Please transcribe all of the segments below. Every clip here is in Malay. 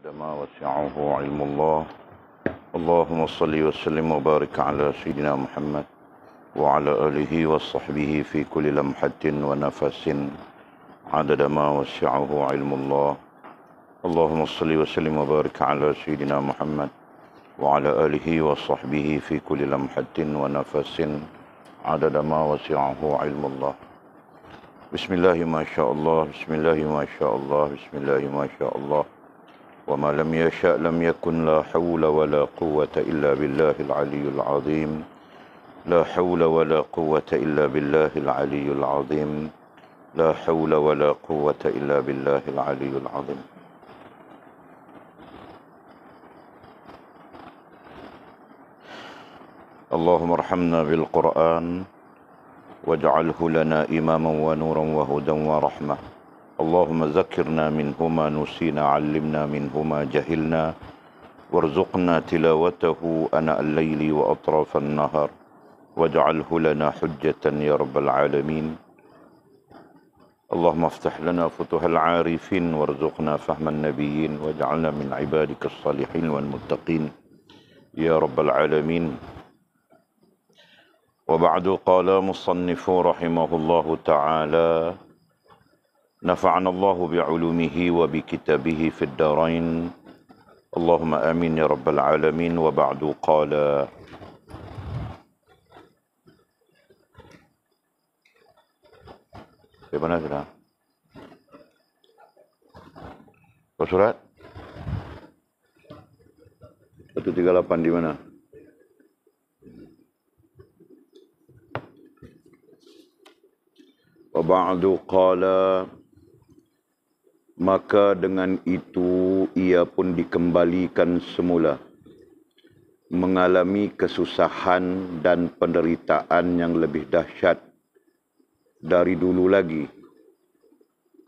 عدد ما وسعه علم الله اللهم صل وسلم وبارك على سيدنا محمد وعلى آله وصحبه في كل لمحة ونفس عدد ما وسعه علم الله اللهم صل وسلم وبارك على سيدنا محمد وعلى آله وصحبه في كل لمحة ونفس عدد ما وسعه علم الله بسم الله ما شاء الله بسم الله ما شاء الله بسم الله ما شاء الله وما لم يشاء لم يكن لا حول ولا قوة إلا بالله العلي العظيم لا حول ولا قوة إلا بالله العلي العظيم لا حول ولا قوة إلا بالله العلي العظيم اللهم ارحمنا بالقرآن واجعله لنا إماما ونورا وهدى ورحمة اللهم ذكرنا منهما نسينا علمنا منهما جهلنا وارزقنا تلاوته أناء الليل وأطراف النهار واجعله لنا حجة يا رب العالمين اللهم افتح لنا فتوح العارفين وارزقنا فهم النبيين واجعلنا من عبادك الصالحين والمتقين يا رب العالمين وبعد قال مصنف رحمه الله تعالى نفعنا الله بعلومه وبكتابه في الدارين اللهم آمين يا رب العالمين وبعد قال يا mana sudah? Kau surat? 138 di mana? وبعد قال maka dengan itu ia pun dikembalikan semula mengalami kesusahan dan penderitaan yang lebih dahsyat dari dulu lagi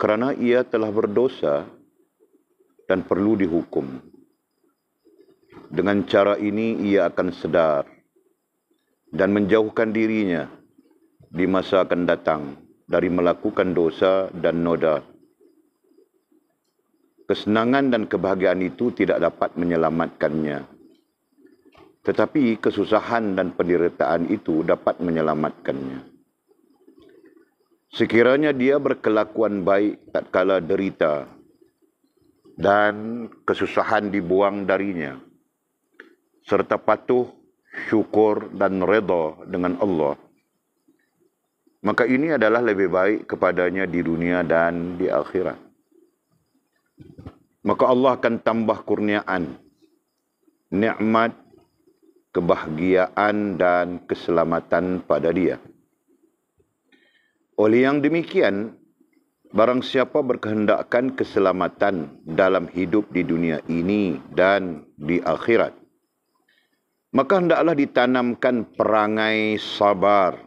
kerana ia telah berdosa dan perlu dihukum dengan cara ini ia akan sedar dan menjauhkan dirinya di masa akan datang dari melakukan dosa dan noda Kesenangan dan kebahagiaan itu tidak dapat menyelamatkannya. Tetapi kesusahan dan penderitaan itu dapat menyelamatkannya. Sekiranya dia berkelakuan baik tak kala derita dan kesusahan dibuang darinya serta patuh, syukur dan reda dengan Allah maka ini adalah lebih baik kepadanya di dunia dan di akhirat maka Allah akan tambah kurniaan, nikmat, kebahagiaan dan keselamatan pada dia. Oleh yang demikian, barang siapa berkehendakkan keselamatan dalam hidup di dunia ini dan di akhirat, maka hendaklah ditanamkan perangai sabar,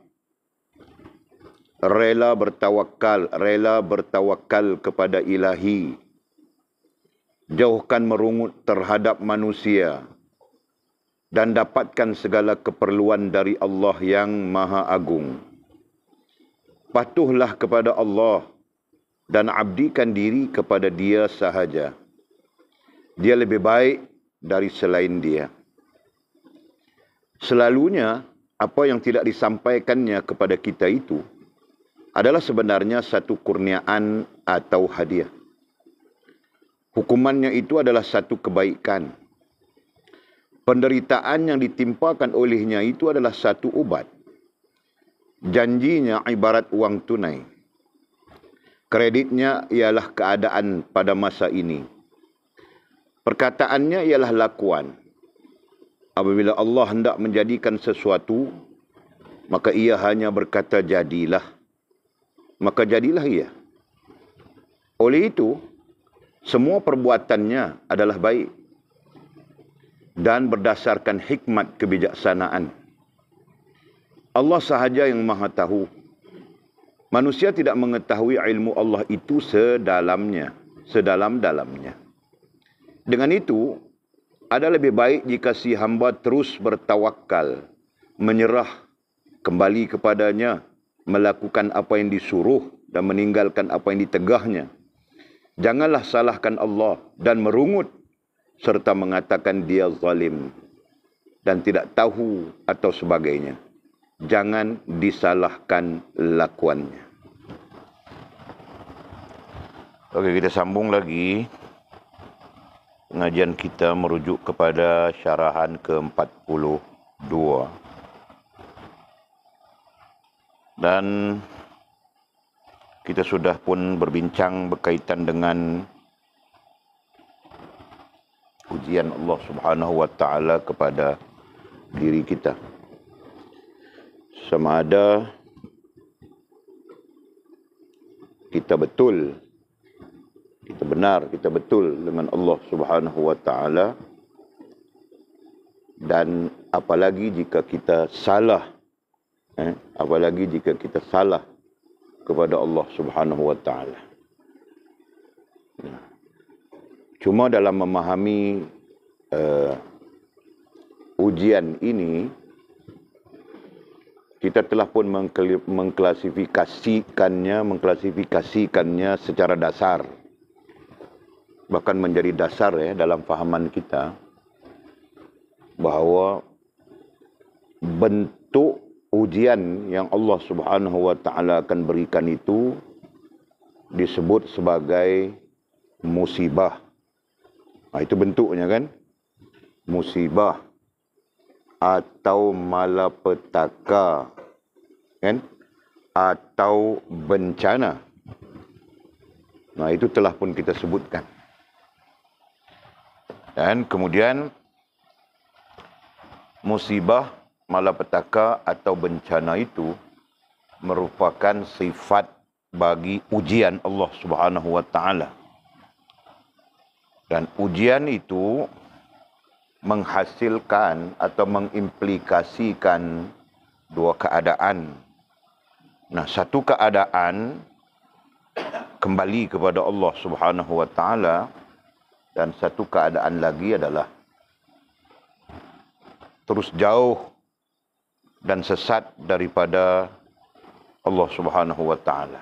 rela bertawakal, rela bertawakal kepada ilahi, jauhkan merungut terhadap manusia dan dapatkan segala keperluan dari Allah yang Maha Agung. Patuhlah kepada Allah dan abdikan diri kepada Dia sahaja. Dia lebih baik dari selain Dia. Selalunya apa yang tidak disampaikannya kepada kita itu adalah sebenarnya satu kurniaan atau hadiah. Hukumannya itu adalah satu kebaikan. Penderitaan yang ditimpakan olehnya itu adalah satu ubat. Janjinya ibarat wang tunai. Kreditnya ialah keadaan pada masa ini. Perkataannya ialah lakuan. Apabila Allah hendak menjadikan sesuatu, maka ia hanya berkata jadilah. Maka jadilah ia. Oleh itu, semua perbuatannya adalah baik dan berdasarkan hikmat kebijaksanaan. Allah sahaja yang maha tahu. Manusia tidak mengetahui ilmu Allah itu sedalamnya, sedalam-dalamnya. Dengan itu, ada lebih baik jika si hamba terus bertawakal, menyerah kembali kepadanya, melakukan apa yang disuruh dan meninggalkan apa yang ditegahnya. Janganlah salahkan Allah dan merungut serta mengatakan dia zalim dan tidak tahu atau sebagainya. Jangan disalahkan lakuannya. Okey, kita sambung lagi. Pengajian kita merujuk kepada syarahan ke-42. Dan kita sudah pun berbincang berkaitan dengan ujian Allah Subhanahu wa taala kepada diri kita. Sama ada kita betul kita benar kita betul dengan Allah Subhanahu wa taala dan apalagi jika kita salah eh apalagi jika kita salah kepada Allah Subhanahu wa taala. Ya. Cuma dalam memahami uh, ujian ini kita telah pun mengklasifikasikannya, mengklasifikasikannya secara dasar. Bahkan menjadi dasar ya dalam fahaman kita bahwa bentuk ujian yang Allah Subhanahu wa taala akan berikan itu disebut sebagai musibah. Nah, ha, itu bentuknya kan? Musibah atau malapetaka. Kan? Atau bencana. Nah, itu telah pun kita sebutkan. Dan kemudian musibah malapetaka atau bencana itu merupakan sifat bagi ujian Allah Subhanahu wa taala. Dan ujian itu menghasilkan atau mengimplikasikan dua keadaan. Nah, satu keadaan kembali kepada Allah Subhanahu wa taala dan satu keadaan lagi adalah terus jauh dan sesat daripada Allah Subhanahu wa taala.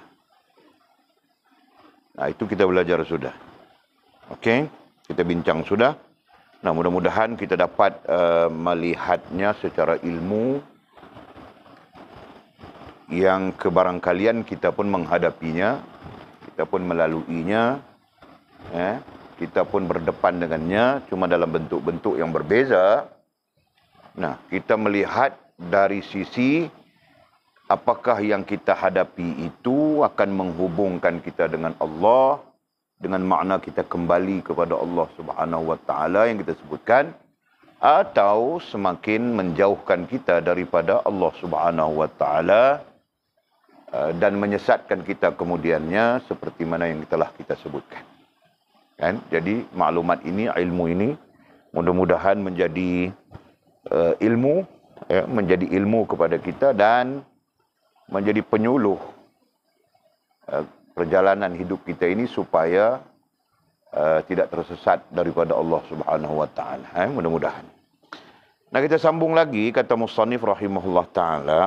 Nah, itu kita belajar sudah. Okey, kita bincang sudah. Nah, mudah-mudahan kita dapat uh, melihatnya secara ilmu yang kebarangkalian kita pun menghadapinya, kita pun melaluinya, eh, kita pun berdepan dengannya cuma dalam bentuk-bentuk yang berbeza. Nah, kita melihat dari sisi apakah yang kita hadapi itu akan menghubungkan kita dengan Allah dengan makna kita kembali kepada Allah Subhanahu wa taala yang kita sebutkan atau semakin menjauhkan kita daripada Allah Subhanahu wa taala eh, dan menyesatkan kita kemudiannya seperti mana yang telah kita sebutkan. Kan? Jadi maklumat ini ilmu ini mudah-mudahan menjadi uh, ilmu ya, menjadi ilmu kepada kita dan menjadi penyuluh uh, perjalanan hidup kita ini supaya uh, tidak tersesat daripada Allah Subhanahu wa taala. Ha, mudah-mudahan. Nah, kita sambung lagi kata musannif rahimahullah taala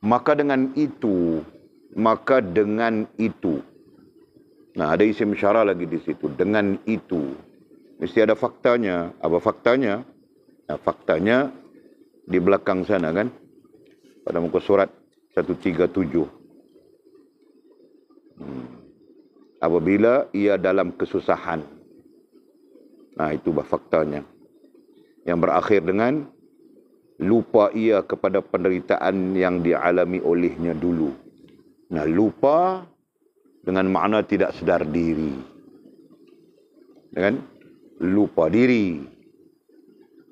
maka dengan itu maka dengan itu nah ada isim syara lagi di situ dengan itu mesti ada faktanya apa faktanya Nah, faktanya di belakang sana kan pada muka surat 137. Hmm. Apabila ia dalam kesusahan. Nah, itu bah faktanya. Yang berakhir dengan lupa ia kepada penderitaan yang dialami olehnya dulu. Nah, lupa dengan makna tidak sedar diri. Dengan ya lupa diri.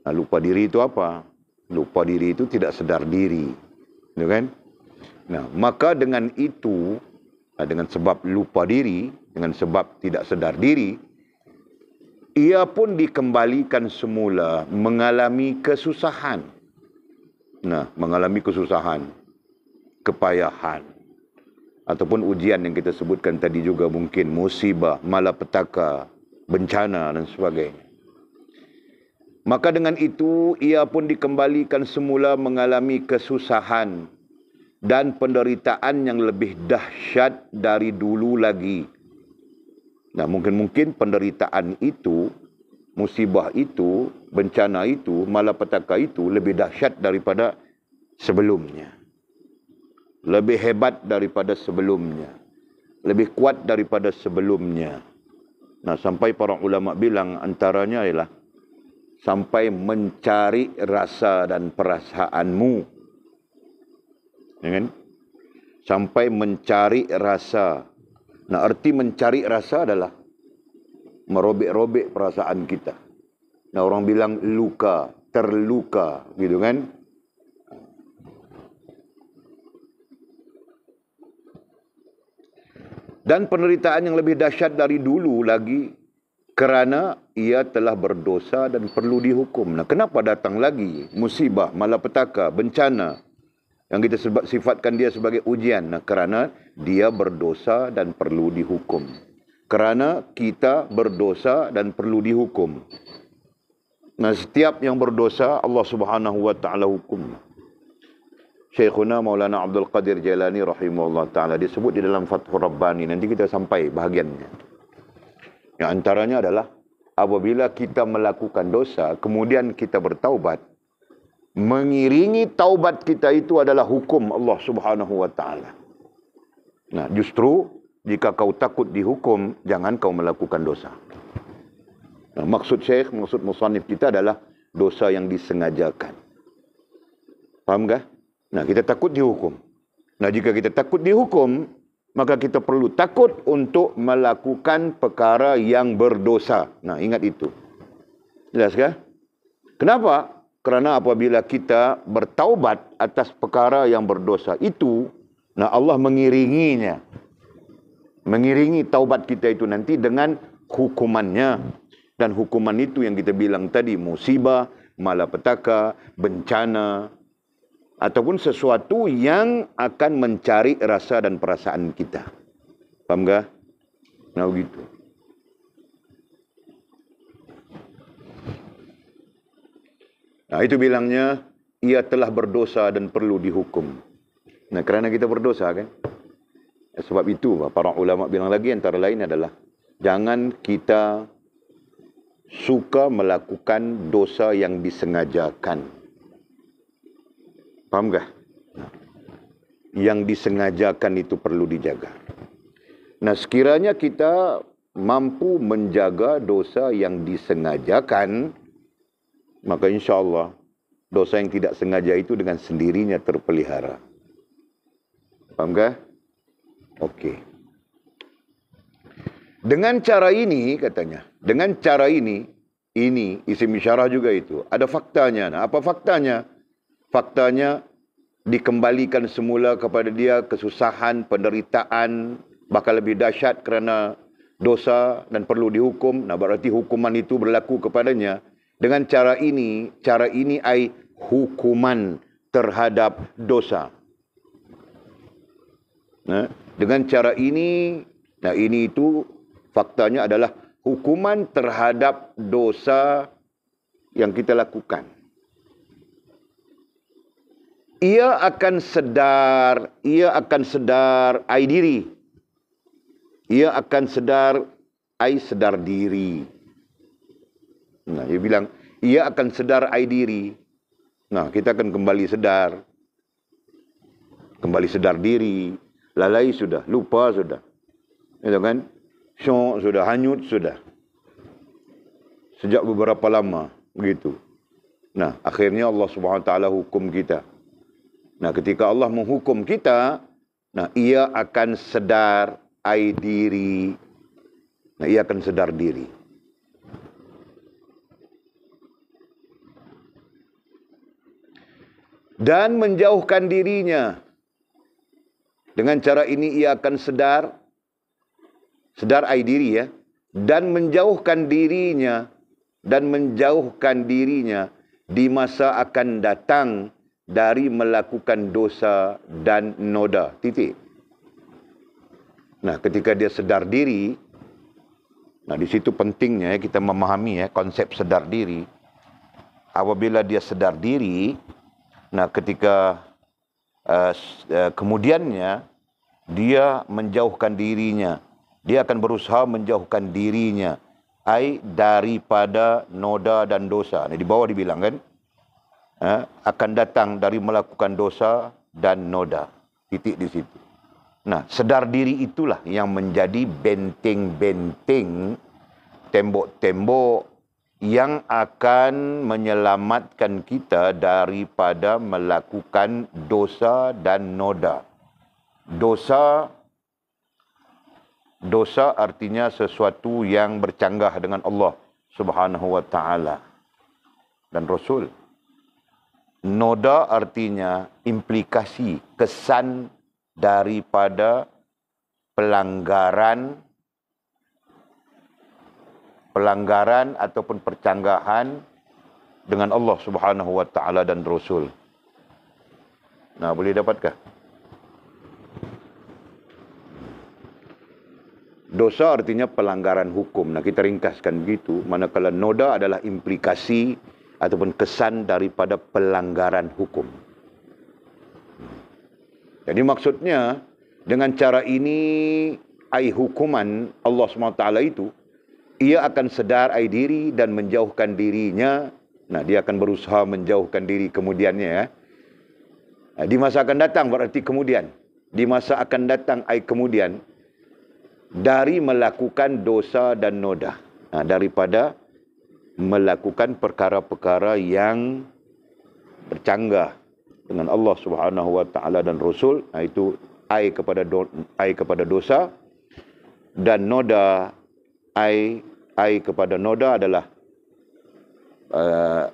Nah, lupa diri itu apa? Lupa diri itu tidak sedar diri. Gitu kan? Nah, maka dengan itu, dengan sebab lupa diri, dengan sebab tidak sedar diri, ia pun dikembalikan semula mengalami kesusahan. Nah, mengalami kesusahan, kepayahan, ataupun ujian yang kita sebutkan tadi juga mungkin musibah, malapetaka, bencana dan sebagainya. Maka dengan itu ia pun dikembalikan semula mengalami kesusahan dan penderitaan yang lebih dahsyat dari dulu lagi. Nah mungkin-mungkin penderitaan itu, musibah itu, bencana itu, malapetaka itu lebih dahsyat daripada sebelumnya. Lebih hebat daripada sebelumnya. Lebih kuat daripada sebelumnya. Nah sampai para ulama bilang antaranya ialah sampai mencari rasa dan perasaanmu. Ya kan? Sampai mencari rasa. Nah, arti mencari rasa adalah merobek-robek perasaan kita. Nah, orang bilang luka, terluka, gitu kan? Dan penderitaan yang lebih dahsyat dari dulu lagi kerana ia telah berdosa dan perlu dihukum. Nah, kenapa datang lagi musibah, malapetaka, bencana yang kita sebab sifatkan dia sebagai ujian? Nah, kerana dia berdosa dan perlu dihukum. Kerana kita berdosa dan perlu dihukum. Nah, setiap yang berdosa Allah Subhanahu wa taala hukum. Syekhuna Maulana Abdul Qadir Jailani rahimahullah taala disebut di dalam Fathur Rabbani nanti kita sampai bahagiannya. Yang antaranya adalah apabila kita melakukan dosa kemudian kita bertaubat mengiringi taubat kita itu adalah hukum Allah Subhanahu wa taala. Nah, justru jika kau takut dihukum jangan kau melakukan dosa. Nah, maksud Syekh, maksud musannif kita adalah dosa yang disengajakan. Faham enggak? Nah, kita takut dihukum. Nah, jika kita takut dihukum, maka kita perlu takut untuk melakukan perkara yang berdosa. Nah, ingat itu. Jelas ke? Kenapa? Kerana apabila kita bertaubat atas perkara yang berdosa itu, nah Allah mengiringinya. Mengiringi taubat kita itu nanti dengan hukumannya. Dan hukuman itu yang kita bilang tadi, musibah, malapetaka, bencana, ataupun sesuatu yang akan mencari rasa dan perasaan kita. Paham enggak? Nah, begitu. Nah, itu bilangnya ia telah berdosa dan perlu dihukum. Nah, kerana kita berdosa kan? Eh, sebab itu para ulama bilang lagi antara lain adalah jangan kita suka melakukan dosa yang disengajakan. Paham gak? Yang disengajakan itu perlu dijaga. Nah sekiranya kita mampu menjaga dosa yang disengajakan, maka insya Allah dosa yang tidak sengaja itu dengan sendirinya terpelihara. Paham gak? Oke. Dengan cara ini katanya, dengan cara ini, ini isim isyarah juga itu. Ada faktanya. Nah, apa faktanya? Faktanya faktanya dikembalikan semula kepada dia kesusahan, penderitaan, bakal lebih dahsyat kerana dosa dan perlu dihukum. Nah, berarti hukuman itu berlaku kepadanya. Dengan cara ini, cara ini ai hukuman terhadap dosa. Nah, dengan cara ini, nah ini itu faktanya adalah hukuman terhadap dosa yang kita lakukan ia akan sedar, ia akan sedar ai diri. Ia akan sedar ai sedar diri. Nah, dia bilang ia akan sedar ai diri. Nah, kita akan kembali sedar. Kembali sedar diri. Lalai sudah, lupa sudah. Itu ya kan? Syok sudah, hanyut sudah. Sejak beberapa lama begitu. Nah, akhirnya Allah Subhanahu taala hukum kita. Nah, ketika Allah menghukum kita, nah ia akan sedar ai diri. Nah, ia akan sedar diri. Dan menjauhkan dirinya. Dengan cara ini ia akan sedar. Sedar ai diri ya. Dan menjauhkan dirinya. Dan menjauhkan dirinya. Di masa akan datang. dari melakukan dosa dan noda. Titik. Nah, ketika dia sedar diri, nah di situ pentingnya ya kita memahami ya konsep sedar diri. Apabila dia sedar diri, nah ketika uh, uh, kemudiannya dia menjauhkan dirinya, dia akan berusaha menjauhkan dirinya ai daripada noda dan dosa. Ini nah, di bawah dibilang kan? eh, akan datang dari melakukan dosa dan noda. Titik di situ. Nah, sedar diri itulah yang menjadi benteng-benteng, tembok-tembok yang akan menyelamatkan kita daripada melakukan dosa dan noda. Dosa dosa artinya sesuatu yang bercanggah dengan Allah Subhanahu wa taala dan Rasul Noda artinya implikasi kesan daripada pelanggaran pelanggaran ataupun percanggahan dengan Allah Subhanahu wa taala dan Rasul. Nah, boleh dapatkah? Dosa artinya pelanggaran hukum. Nah, kita ringkaskan begitu. Manakala noda adalah implikasi ataupun kesan daripada pelanggaran hukum. Jadi maksudnya dengan cara ini ai hukuman Allah SWT itu ia akan sedar ai diri dan menjauhkan dirinya. Nah, dia akan berusaha menjauhkan diri kemudiannya ya. Di masa akan datang berarti kemudian di masa akan datang ai kemudian dari melakukan dosa dan noda. Nah, daripada melakukan perkara-perkara yang bercanggah dengan Allah Subhanahu wa taala dan Rasul Nah itu ai kepada do, ai kepada dosa dan noda ai ai kepada noda adalah uh,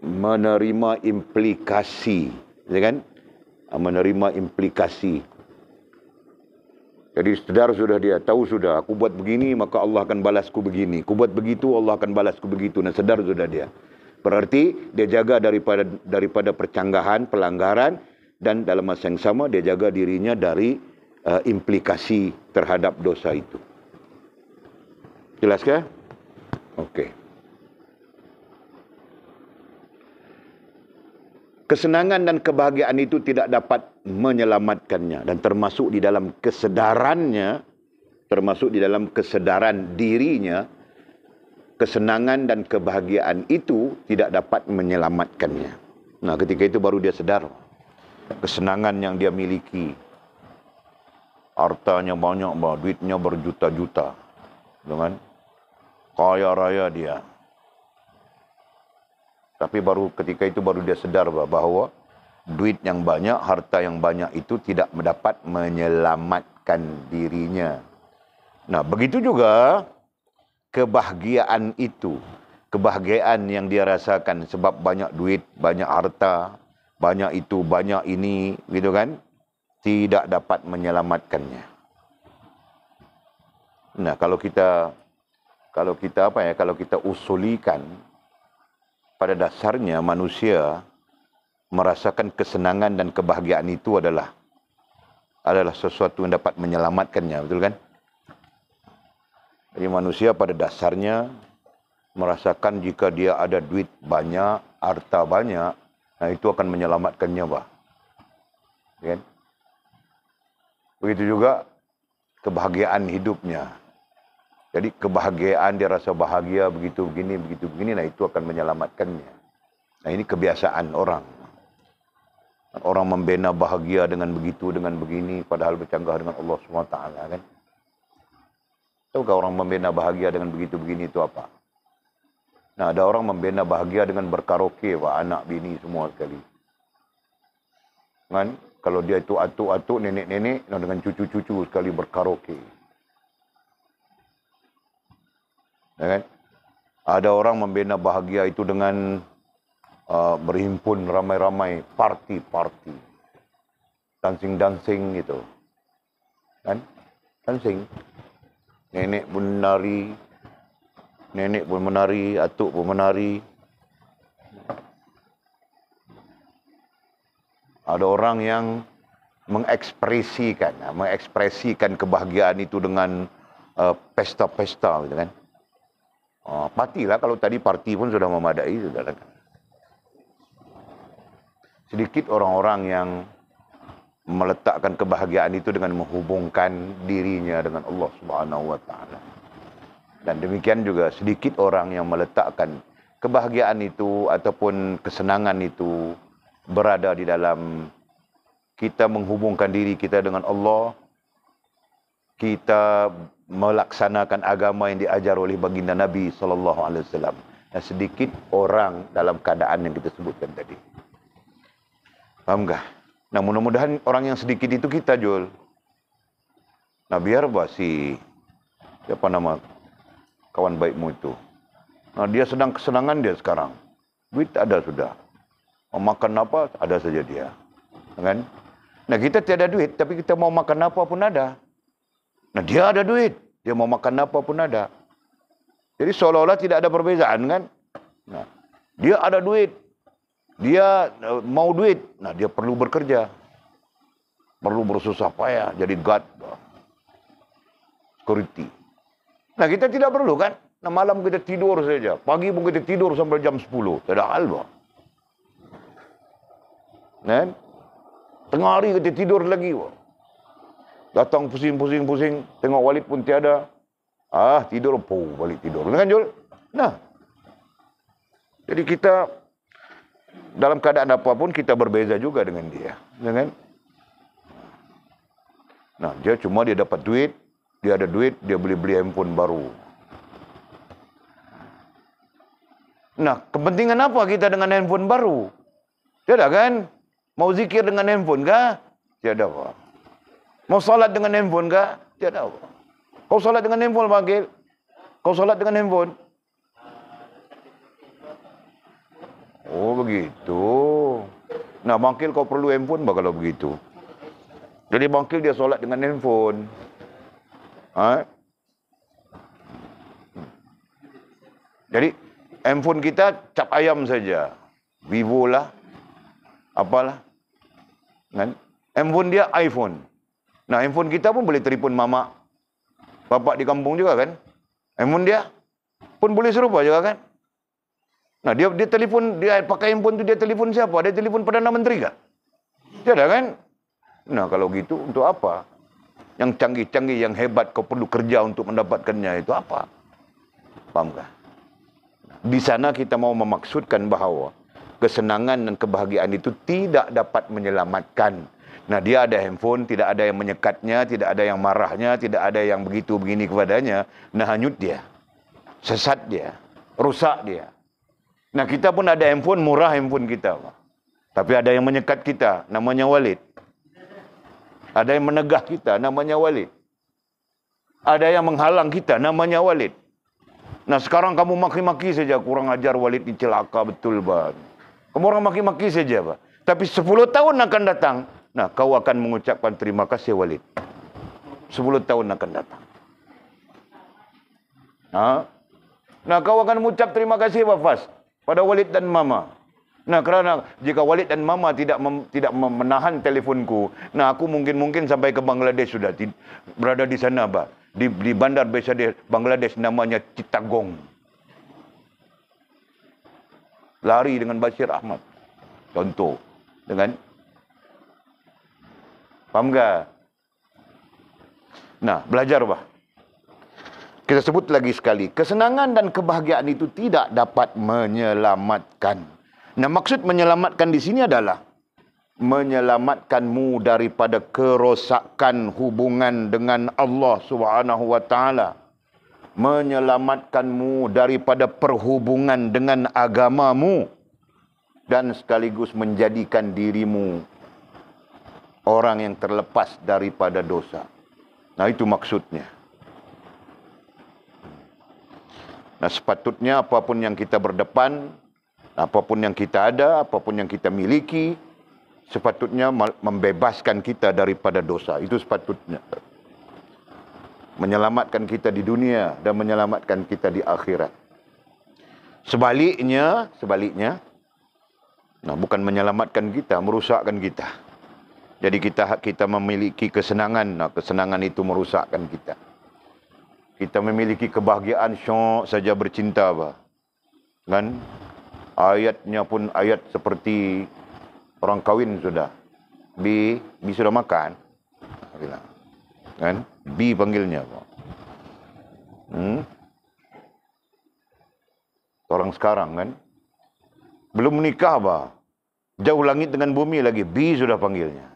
menerima implikasi ya kan menerima implikasi jadi sedar sudah dia, tahu sudah aku buat begini maka Allah akan balasku begini. Aku buat begitu Allah akan balasku begitu. Nah sedar sudah dia. Berarti dia jaga daripada daripada percanggahan, pelanggaran dan dalam masa yang sama dia jaga dirinya dari uh, implikasi terhadap dosa itu. Jelas ke? Oke. Okay. Kesenangan dan kebahagiaan itu tidak dapat menyelamatkannya dan termasuk di dalam kesedarannya termasuk di dalam kesedaran dirinya kesenangan dan kebahagiaan itu tidak dapat menyelamatkannya nah ketika itu baru dia sedar kesenangan yang dia miliki hartanya banyak bah duitnya berjuta-juta dengan kaya raya dia tapi baru ketika itu baru dia sedar bahawa duit yang banyak, harta yang banyak itu tidak dapat menyelamatkan dirinya. Nah, begitu juga kebahagiaan itu. Kebahagiaan yang dia rasakan sebab banyak duit, banyak harta, banyak itu, banyak ini, gitu kan? Tidak dapat menyelamatkannya. Nah, kalau kita kalau kita apa ya? Kalau kita usulikan pada dasarnya manusia merasakan kesenangan dan kebahagiaan itu adalah adalah sesuatu yang dapat menyelamatkannya, betul kan? Jadi manusia pada dasarnya merasakan jika dia ada duit banyak, harta banyak, nah itu akan menyelamatkannya, Pak. Ya kan? Begitu juga kebahagiaan hidupnya. Jadi kebahagiaan dia rasa bahagia begitu begini, begitu begini, nah itu akan menyelamatkannya. Nah ini kebiasaan orang orang membina bahagia dengan begitu dengan begini padahal bercanggah dengan Allah Swt. Wa Taala kan Tahukah orang membina bahagia dengan begitu begini itu apa Nah ada orang membina bahagia dengan berkaraoke wah anak bini semua sekali kan kalau dia itu atuk-atuk nenek-nenek nah dengan cucu-cucu sekali berkaraoke ya kan ada orang membina bahagia itu dengan uh, berhimpun ramai-ramai parti-parti. Dancing-dancing gitu. Kan? Dancing. Nenek pun menari. Nenek pun menari. Atuk pun menari. Ada orang yang mengekspresikan ah, mengekspresikan kebahagiaan itu dengan uh, pesta-pesta uh, gitu kan. Uh, lah kalau tadi parti pun sudah memadai sudah kan sedikit orang-orang yang meletakkan kebahagiaan itu dengan menghubungkan dirinya dengan Allah Subhanahu wa taala. Dan demikian juga sedikit orang yang meletakkan kebahagiaan itu ataupun kesenangan itu berada di dalam kita menghubungkan diri kita dengan Allah, kita melaksanakan agama yang diajar oleh baginda Nabi sallallahu alaihi wasallam. Dan sedikit orang dalam keadaan yang kita sebutkan tadi. Faham kah? Nah mudah-mudahan orang yang sedikit itu kita jual. Nah biar bah si siapa nama kawan baikmu itu. Nah dia sedang kesenangan dia sekarang. Duit ada sudah. Mau makan apa ada saja dia. Kan? Nah kita tiada duit tapi kita mau makan apa pun ada. Nah dia ada duit. Dia mau makan apa pun ada. Jadi seolah-olah tidak ada perbezaan kan? Nah, dia ada duit, dia uh, mau duit, nah dia perlu bekerja. Perlu bersusah payah jadi guard security. Nah, kita tidak perlu kan? Nah, malam kita tidur saja. Pagi pun kita tidur sampai jam 10. Tak ada hal, Pak. Kan? Tengah hari kita tidur lagi, Pak. Datang pusing-pusing-pusing. Tengok walid pun tiada. Ah, tidur. Puh, balik tidur. Kan, Jul? Nah. Jadi kita dalam keadaan apapun kita berbeza juga dengan dia. Ya kan? Nah, dia cuma dia dapat duit, dia ada duit, dia beli-beli handphone baru. Nah, kepentingan apa kita dengan handphone baru? Tidak kan? Mau zikir dengan handphone kah? Tidak ada apa. Mau salat dengan handphone kah? Tidak ada apa. Kau salat dengan handphone, Pak Kau salat dengan handphone? Oh begitu. Nah bangkil kau perlu handphone bah kalau begitu. Jadi bangkil dia solat dengan handphone. Ha? Jadi handphone kita cap ayam saja. Vivo lah. Apalah. Kan? Handphone dia iPhone. Nah handphone kita pun boleh telefon mamak. Bapak di kampung juga kan. Handphone dia pun boleh serupa juga kan. Nah, dia dia telefon dia pakai handphone tu dia telefon siapa? Dia telefon Perdana Menteri ke? Tiada kan? Nah, kalau gitu untuk apa? Yang canggih-canggih yang hebat kau perlu kerja untuk mendapatkannya itu apa? Pahamkah? Di sana kita mau memaksudkan bahawa kesenangan dan kebahagiaan itu tidak dapat menyelamatkan. Nah, dia ada handphone, tidak ada yang menyekatnya, tidak ada yang marahnya, tidak ada yang begitu begini kepadanya. Nah, hanyut dia. Sesat dia. Rusak dia. Nah kita pun ada handphone murah handphone kita. Tapi ada yang menyekat kita namanya Walid. Ada yang menegah kita namanya Walid. Ada yang menghalang kita namanya Walid. Nah sekarang kamu maki-maki saja kurang ajar Walid ini celaka betul bang. Kamu orang maki-maki saja pak. Tapi 10 tahun akan datang. Nah kau akan mengucapkan terima kasih Walid. 10 tahun akan datang. Nah, nah kau akan mengucap terima kasih Pak Fas pada Walid dan Mama. Nah, kerana jika Walid dan Mama tidak mem, tidak menahan telefonku, nah aku mungkin-mungkin sampai ke Bangladesh sudah di, berada di sana, bah Di, di bandar besar di Bangladesh namanya Citagong. Lari dengan Basir Ahmad. Contoh. Dengan. Ya Paham Nah, belajar, bah. Kita sebut lagi sekali, kesenangan dan kebahagiaan itu tidak dapat menyelamatkan. Nah, maksud menyelamatkan di sini adalah menyelamatkanmu daripada kerosakan hubungan dengan Allah Subhanahu wa taala. Menyelamatkanmu daripada perhubungan dengan agamamu dan sekaligus menjadikan dirimu orang yang terlepas daripada dosa. Nah, itu maksudnya. Nah, sepatutnya apapun yang kita berdepan, apapun yang kita ada, apapun yang kita miliki, sepatutnya membebaskan kita daripada dosa. Itu sepatutnya. Menyelamatkan kita di dunia dan menyelamatkan kita di akhirat. Sebaliknya, sebaliknya, nah bukan menyelamatkan kita, merusakkan kita. Jadi kita kita memiliki kesenangan, nah kesenangan itu merusakkan kita kita memiliki kebahagiaan syok saja bercinta apa kan ayatnya pun ayat seperti orang kawin sudah bi bi sudah makan bilang kan bi panggilnya apa hmm? orang sekarang kan belum menikah apa jauh langit dengan bumi lagi bi sudah panggilnya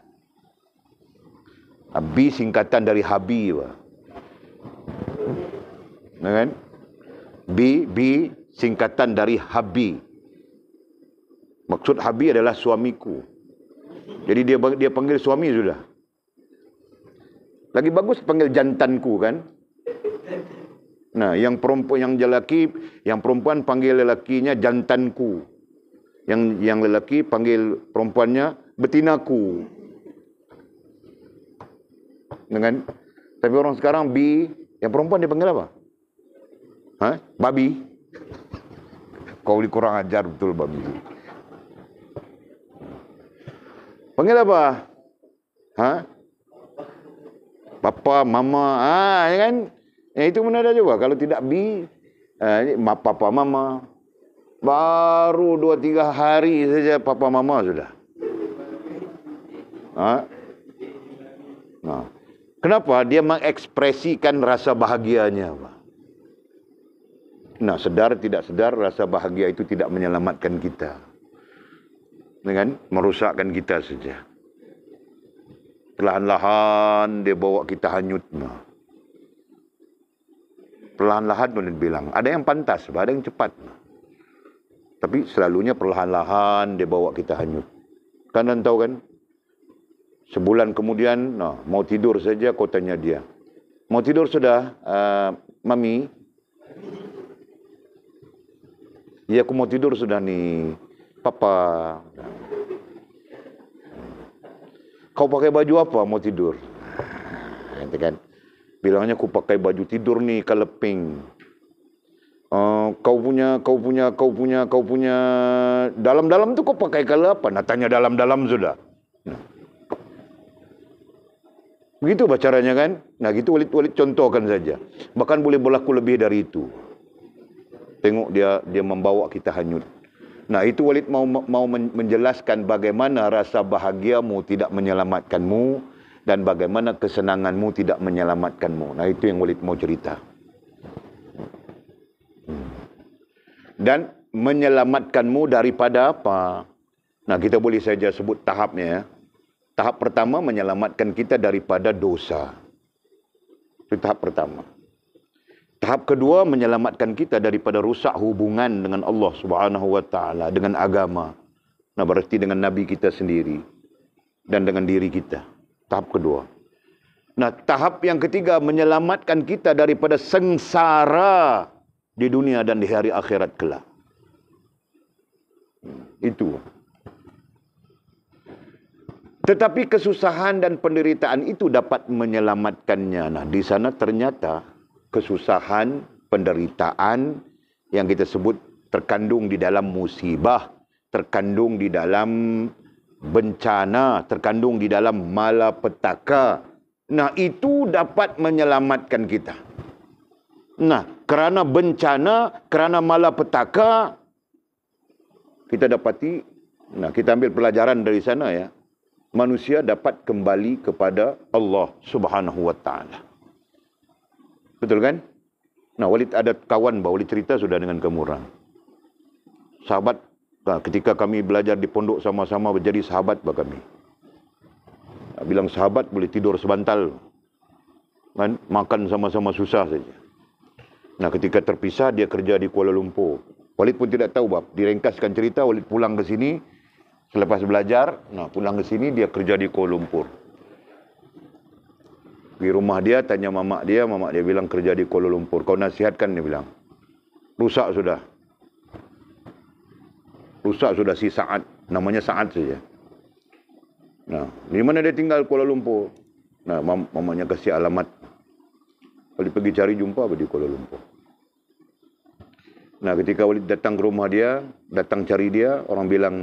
Abi singkatan dari Habi, wah kan? B B singkatan dari habi. Maksud habi adalah suamiku. Jadi dia dia panggil suami sudah. Lagi bagus panggil jantanku kan? Nah, yang perempuan yang lelaki, yang perempuan panggil lelakinya jantanku. Yang yang lelaki panggil perempuannya betinaku. Dengan tapi orang sekarang B yang perempuan dia panggil apa? Ha? Babi. Kau boleh kurang ajar betul babi. Panggil apa? Ha? Papa, mama, ah, ha, ya kan? Yang eh, itu pun ada juga. Kalau tidak bi, ha, papa, mama. Baru dua, tiga hari saja papa, mama sudah. Ha? Nah. Kenapa dia mengekspresikan rasa bahagianya, Pak? Nah, sedar tidak sedar rasa bahagia itu tidak menyelamatkan kita. Dengan ya merusakkan kita saja. Perlahan-lahan dia bawa kita hanyut. Perlahan-lahan pun dia bilang. Ada yang pantas, ada yang cepat. Tapi selalunya perlahan-lahan dia bawa kita hanyut. Kan dan tahu kan? Sebulan kemudian, nah, mau tidur saja kotanya dia. Mau tidur sudah, uh, Mami, Ya aku mau tidur sudah nih. Papa. Kau pakai baju apa mau tidur? Nanti ah, kan. Bilangnya aku pakai baju tidur nih kaleping. Uh, ah, kau punya, kau punya, kau punya, kau punya. Dalam-dalam tuh kau pakai kalau apa? Nah tanya dalam-dalam sudah. Begitu bacaranya kan? Nah gitu walid-walid contohkan saja. Bahkan boleh berlaku lebih dari itu tengok dia dia membawa kita hanyut. Nah, itu Walid mau mau menjelaskan bagaimana rasa bahagiamu tidak menyelamatkanmu dan bagaimana kesenanganmu tidak menyelamatkanmu. Nah, itu yang Walid mau cerita. Dan menyelamatkanmu daripada apa? Nah, kita boleh saja sebut tahapnya. Ya. Tahap pertama menyelamatkan kita daripada dosa. Itu tahap pertama. Tahap kedua menyelamatkan kita daripada rusak hubungan dengan Allah Subhanahu wa taala, dengan agama. Nah, berarti dengan nabi kita sendiri dan dengan diri kita. Tahap kedua. Nah, tahap yang ketiga menyelamatkan kita daripada sengsara di dunia dan di hari akhirat kelak. Hmm, itu. Tetapi kesusahan dan penderitaan itu dapat menyelamatkannya. Nah, di sana ternyata kesusahan, penderitaan yang kita sebut terkandung di dalam musibah, terkandung di dalam bencana, terkandung di dalam malapetaka. Nah, itu dapat menyelamatkan kita. Nah, kerana bencana, kerana malapetaka kita dapati nah kita ambil pelajaran dari sana ya. Manusia dapat kembali kepada Allah Subhanahu wa taala. Betul kan? Nah, Walid ada kawan bahawa Walid cerita sudah dengan kamu orang. Sahabat, nah, ketika kami belajar di pondok sama-sama menjadi sahabat bagi kami. Nah, bilang sahabat boleh tidur sebantal. Kan? Makan sama-sama susah saja. Nah, ketika terpisah dia kerja di Kuala Lumpur. Walid pun tidak tahu bab. Direngkaskan cerita, Walid pulang ke sini. Selepas belajar, nah pulang ke sini dia kerja di Kuala Lumpur pergi rumah dia tanya mamak dia mamak dia bilang kerja di Kuala Lumpur kau nasihatkan dia bilang rusak sudah rusak sudah si Saad namanya Saad saja nah di mana dia tinggal Kuala Lumpur nah mam mamaknya kasih alamat Wali pergi cari jumpa apa di Kuala Lumpur. Nah, ketika Walid datang ke rumah dia, datang cari dia, orang bilang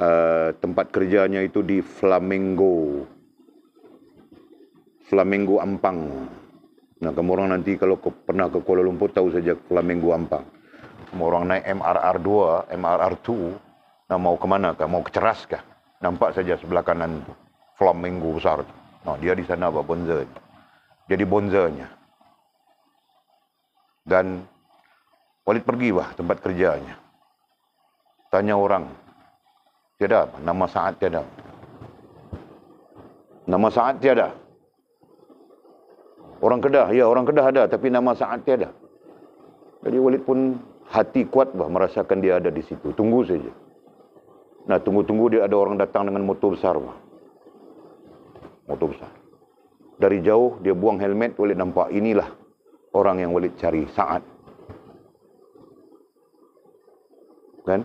uh, tempat kerjanya itu di Flamingo. Flamingo Ampang. Nah, kamu orang nanti kalau ke, pernah ke Kuala Lumpur tahu saja Flamingo Ampang. Kamu orang naik MRR2, MRR2, nah mau ke mana kah? Mau ke Ceras kah? Nampak saja sebelah kanan tu. Flamingo besar tu. Nah, dia di sana apa bonzanya. Jadi bonzanya. Dan Walid pergi bah tempat kerjanya. Tanya orang. Tiada apa? tiada. Nama saat tiada. Nama saat tiada. Orang Kedah, ya orang Kedah ada tapi nama Sa'ad tiada. Jadi Walid pun hati kuat bah merasakan dia ada di situ. Tunggu saja. Nah, tunggu-tunggu dia ada orang datang dengan motor besar. Bah. Motor besar. Dari jauh dia buang helmet, Walid nampak inilah orang yang Walid cari Sa'ad. Kan?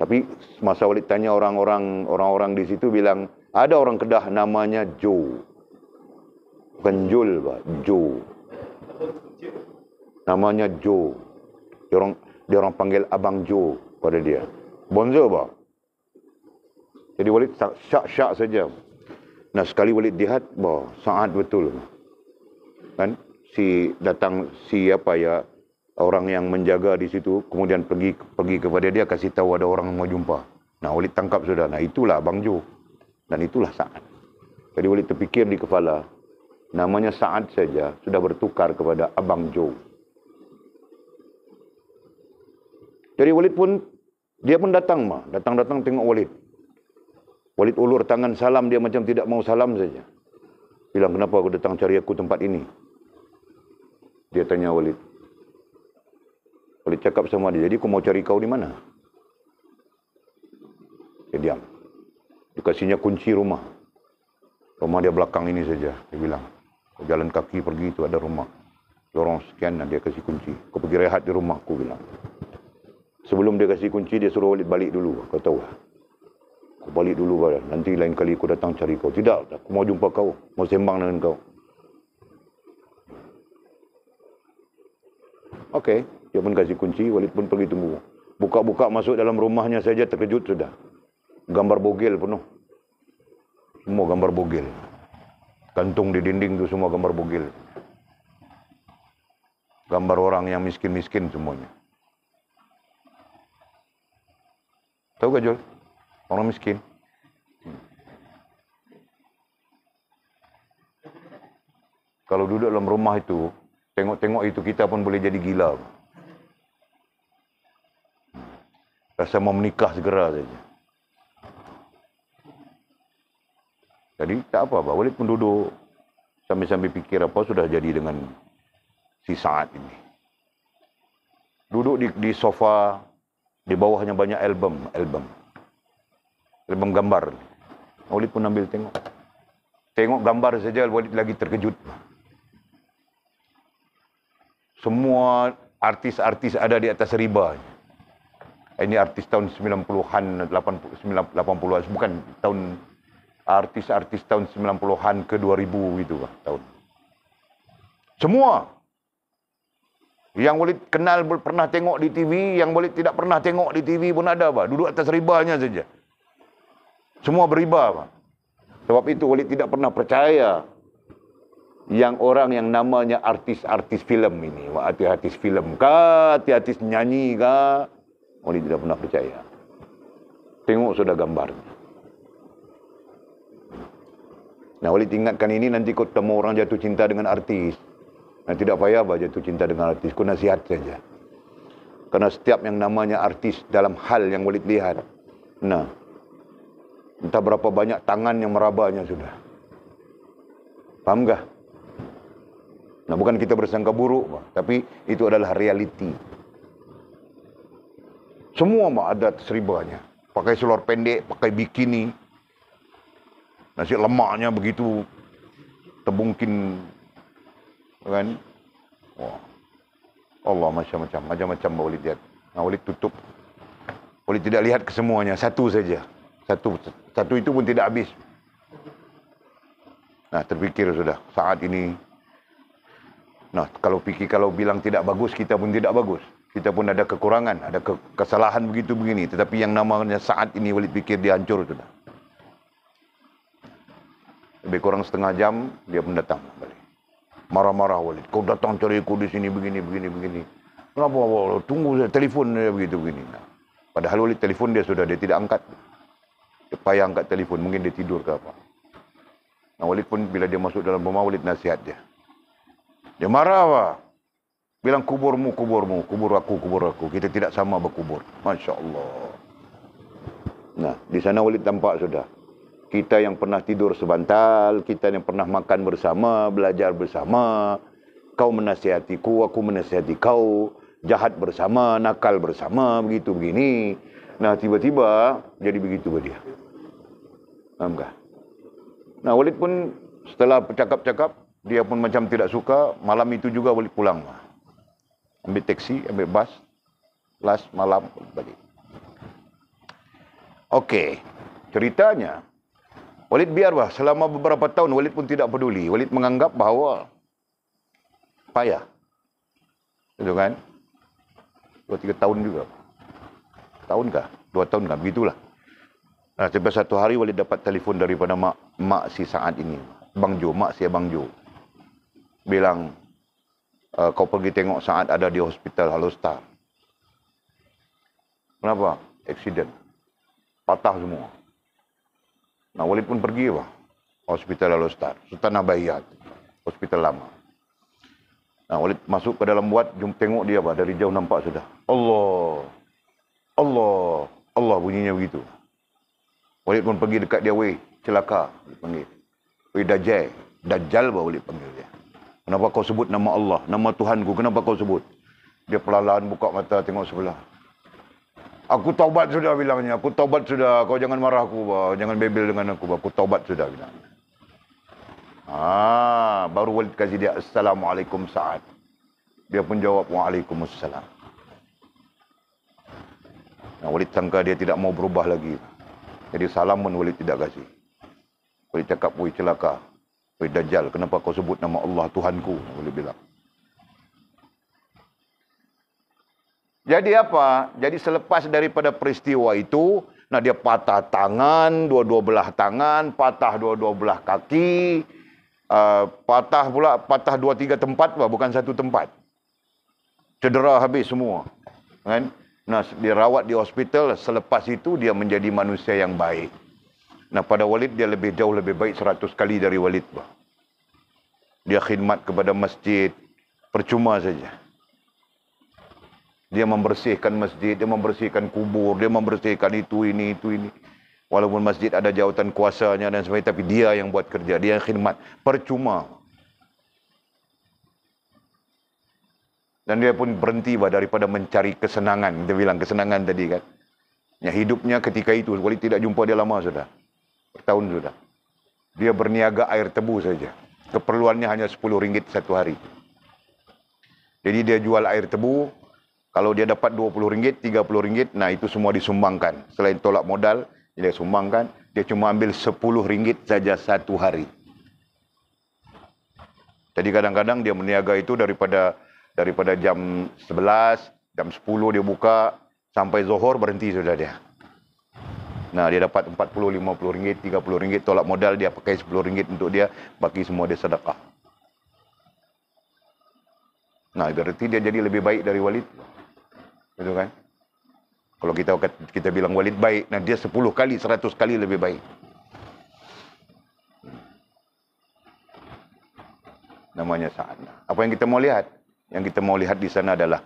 Tapi masa Walid tanya orang-orang orang-orang di situ bilang ada orang Kedah namanya Joe kenjul ba Jo. namanya Jo. dia orang dia orang panggil abang Jo pada dia bonzo ba jadi Walid syak-syak saja nah sekali Walid lihat ba saat betul kan si datang si apa ya orang yang menjaga di situ kemudian pergi pergi kepada dia kasih tahu ada orang mau jumpa nah Walid tangkap sudah nah itulah abang Jo dan itulah saat jadi Walid terfikir di kepala namanya Saad saja sudah bertukar kepada Abang Joe. Jadi Walid pun dia pun datang mah, datang-datang tengok Walid. Walid ulur tangan salam dia macam tidak mau salam saja. Bilang kenapa aku datang cari aku tempat ini? Dia tanya Walid. Walid cakap sama dia, jadi aku mau cari kau di mana? Dia diam. Dikasihnya kunci rumah. Rumah dia belakang ini saja, dia bilang. Jalan kaki pergi itu ada rumah. Lorong sekian dan lah dia kasih kunci. Kau pergi rehat di rumah aku bilang. Sebelum dia kasih kunci dia suruh walid balik dulu. Kau tahu lah. Kau balik dulu pada. Nanti lain kali aku datang cari kau. Tidak. Aku mau jumpa kau. Mau sembang dengan kau. Okey. Dia pun kasih kunci. Walid pun pergi tunggu. Buka-buka masuk dalam rumahnya saja terkejut sudah. Gambar bogel penuh. Semua Gambar bogel. Gantung di dinding itu semua gambar bugil. Gambar orang yang miskin-miskin semuanya. Tahu gak, Jol? Orang miskin. Kalau duduk dalam rumah itu, tengok-tengok itu kita pun boleh jadi gila. Rasa mau menikah segera saja. Jadi tak apa, Abah Walid pun duduk sambil-sambil fikir apa sudah jadi dengan si saat ini. Duduk di, di sofa, di bawahnya banyak album, album. Album gambar. Walid pun ambil tengok. Tengok gambar saja Walid lagi terkejut. Semua artis-artis ada di atas riba. Ini artis tahun 90-an, 80-an, bukan tahun artis-artis tahun 90-an ke 2000 gitu lah, tahun. Semua. Yang boleh kenal pernah tengok di TV, yang boleh tidak pernah tengok di TV pun ada apa. Duduk atas ribanya saja. Semua beriba apa. Sebab itu boleh tidak pernah percaya yang orang yang namanya artis-artis filem ini. Artis-artis filem kah, artis-artis nyanyi kah. Boleh tidak pernah percaya. Tengok sudah gambarnya. Nah, boleh ingatkan ini nanti kau temu orang jatuh cinta dengan artis. Nah, tidak payah bah jatuh cinta dengan artis. Kau nasihat saja. Karena setiap yang namanya artis dalam hal yang boleh lihat. Nah, entah berapa banyak tangan yang merabanya sudah. Faham kah? Nah, bukan kita bersangka buruk, bah. tapi itu adalah realiti. Semua mah ada seribanya. Pakai seluar pendek, pakai bikini, nasi lemaknya begitu terbungkin kan wah Allah macam-macam macam-macam boleh lihat nah, boleh tutup boleh tidak lihat kesemuanya satu saja satu satu itu pun tidak habis nah terfikir sudah saat ini nah kalau fikir kalau bilang tidak bagus kita pun tidak bagus kita pun ada kekurangan, ada kesalahan begitu begini. Tetapi yang namanya saat ini Walid fikir dihancur sudah lebih kurang setengah jam dia pun datang kembali. Marah-marah Walid. Kau datang cari aku di sini begini, begini, begini. Kenapa? Walid? Tunggu saya telefon dia begitu, begini. Nah. Padahal Walid telefon dia sudah, dia tidak angkat. Dia payah angkat telefon, mungkin dia tidur ke apa. Nah, Walid pun bila dia masuk dalam rumah, Walid nasihat dia. Dia marah apa? Bilang kuburmu, kuburmu, kubur aku, kubur aku. Kita tidak sama berkubur. Masya Allah. Nah, di sana Walid tampak sudah kita yang pernah tidur sebantal, kita yang pernah makan bersama, belajar bersama. Kau menasihatiku, aku menasihati kau. Jahat bersama, nakal bersama, begitu begini. Nah, tiba-tiba jadi begitu dia. Nampak? Nah, Walid pun setelah bercakap-cakap, dia pun macam tidak suka. Malam itu juga Walid pulang. Ambil teksi, ambil bas. Last malam balik. Okey, ceritanya Walid biarlah selama beberapa tahun Walid pun tidak peduli. Walid menganggap bahawa payah. Itu kan? Dua tiga tahun juga. Tahun kah? Dua tahun kah? Begitulah. Nah, sampai satu hari Walid dapat telefon daripada mak, mak si saat ini. Bang Jo, mak si Bang Jo. Bilang, e, kau pergi tengok saat ada di hospital Halostar. Kenapa? Eksiden. Patah semua. Nah, wali pun pergi wah. Hospital Al Ustaz, Sultan Abayat, hospital lama. Nah, wali masuk ke dalam buat, jom tengok dia bah. dari jauh nampak sudah. Allah. Allah. Allah bunyinya begitu. Wali pun pergi dekat dia, weh, celaka, dipanggil. Weh, Dajjal. Dajjal bah Walid panggil dia. Kenapa kau sebut nama Allah, nama Tuhanku, kenapa kau sebut? Dia perlahan-lahan buka mata, tengok sebelah. Aku taubat sudah bilangnya. Aku taubat sudah. Kau jangan marah aku. Bah. Jangan bebel dengan aku. Bah. Aku taubat sudah bilang. Ah, baru Walid kasih dia Assalamualaikum saat. Dia pun jawab Waalaikumsalam. Nah, Walid sangka dia tidak mau berubah lagi. Jadi salam pun Walid tidak kasih. Walid cakap, Wih celaka. Wih Dajjal, kenapa kau sebut nama Allah Tuhanku? Walid bilang. Jadi apa? Jadi selepas daripada peristiwa itu, nah dia patah tangan, dua-dua belah tangan, patah dua-dua belah kaki, uh, patah pula, patah dua-tiga tempat pula, bukan satu tempat. Cedera habis semua. Kan? Nah, dirawat di hospital, selepas itu dia menjadi manusia yang baik. Nah, pada walid dia lebih jauh lebih baik seratus kali dari walid. Bah. Dia khidmat kepada masjid, percuma saja. Dia membersihkan masjid, dia membersihkan kubur, dia membersihkan itu, ini, itu, ini. Walaupun masjid ada jawatan kuasanya dan sebagainya, tapi dia yang buat kerja, dia yang khidmat. Percuma. Dan dia pun berhenti bah, daripada mencari kesenangan. Kita bilang kesenangan tadi kan. Ya, hidupnya ketika itu, sekali tidak jumpa dia lama sudah. Bertahun sudah. Dia berniaga air tebu saja. Keperluannya hanya RM10 satu hari. Jadi dia jual air tebu, kalau dia dapat RM20, RM30, nah itu semua disumbangkan. Selain tolak modal, dia sumbangkan, dia cuma ambil RM10 saja satu hari. Jadi kadang-kadang dia meniaga itu daripada daripada jam 11, jam 10 dia buka, sampai zuhur berhenti sudah dia. Nah dia dapat RM40, RM50, RM30 tolak modal, dia pakai RM10 untuk dia, bagi semua dia sedekah. Nah berarti dia jadi lebih baik dari Walid. Nah. Betul kan? Kalau kita kita bilang Walid baik, nah dia 10 kali, 100 kali lebih baik. Namanya sa'adah. Apa yang kita mau lihat? Yang kita mau lihat di sana adalah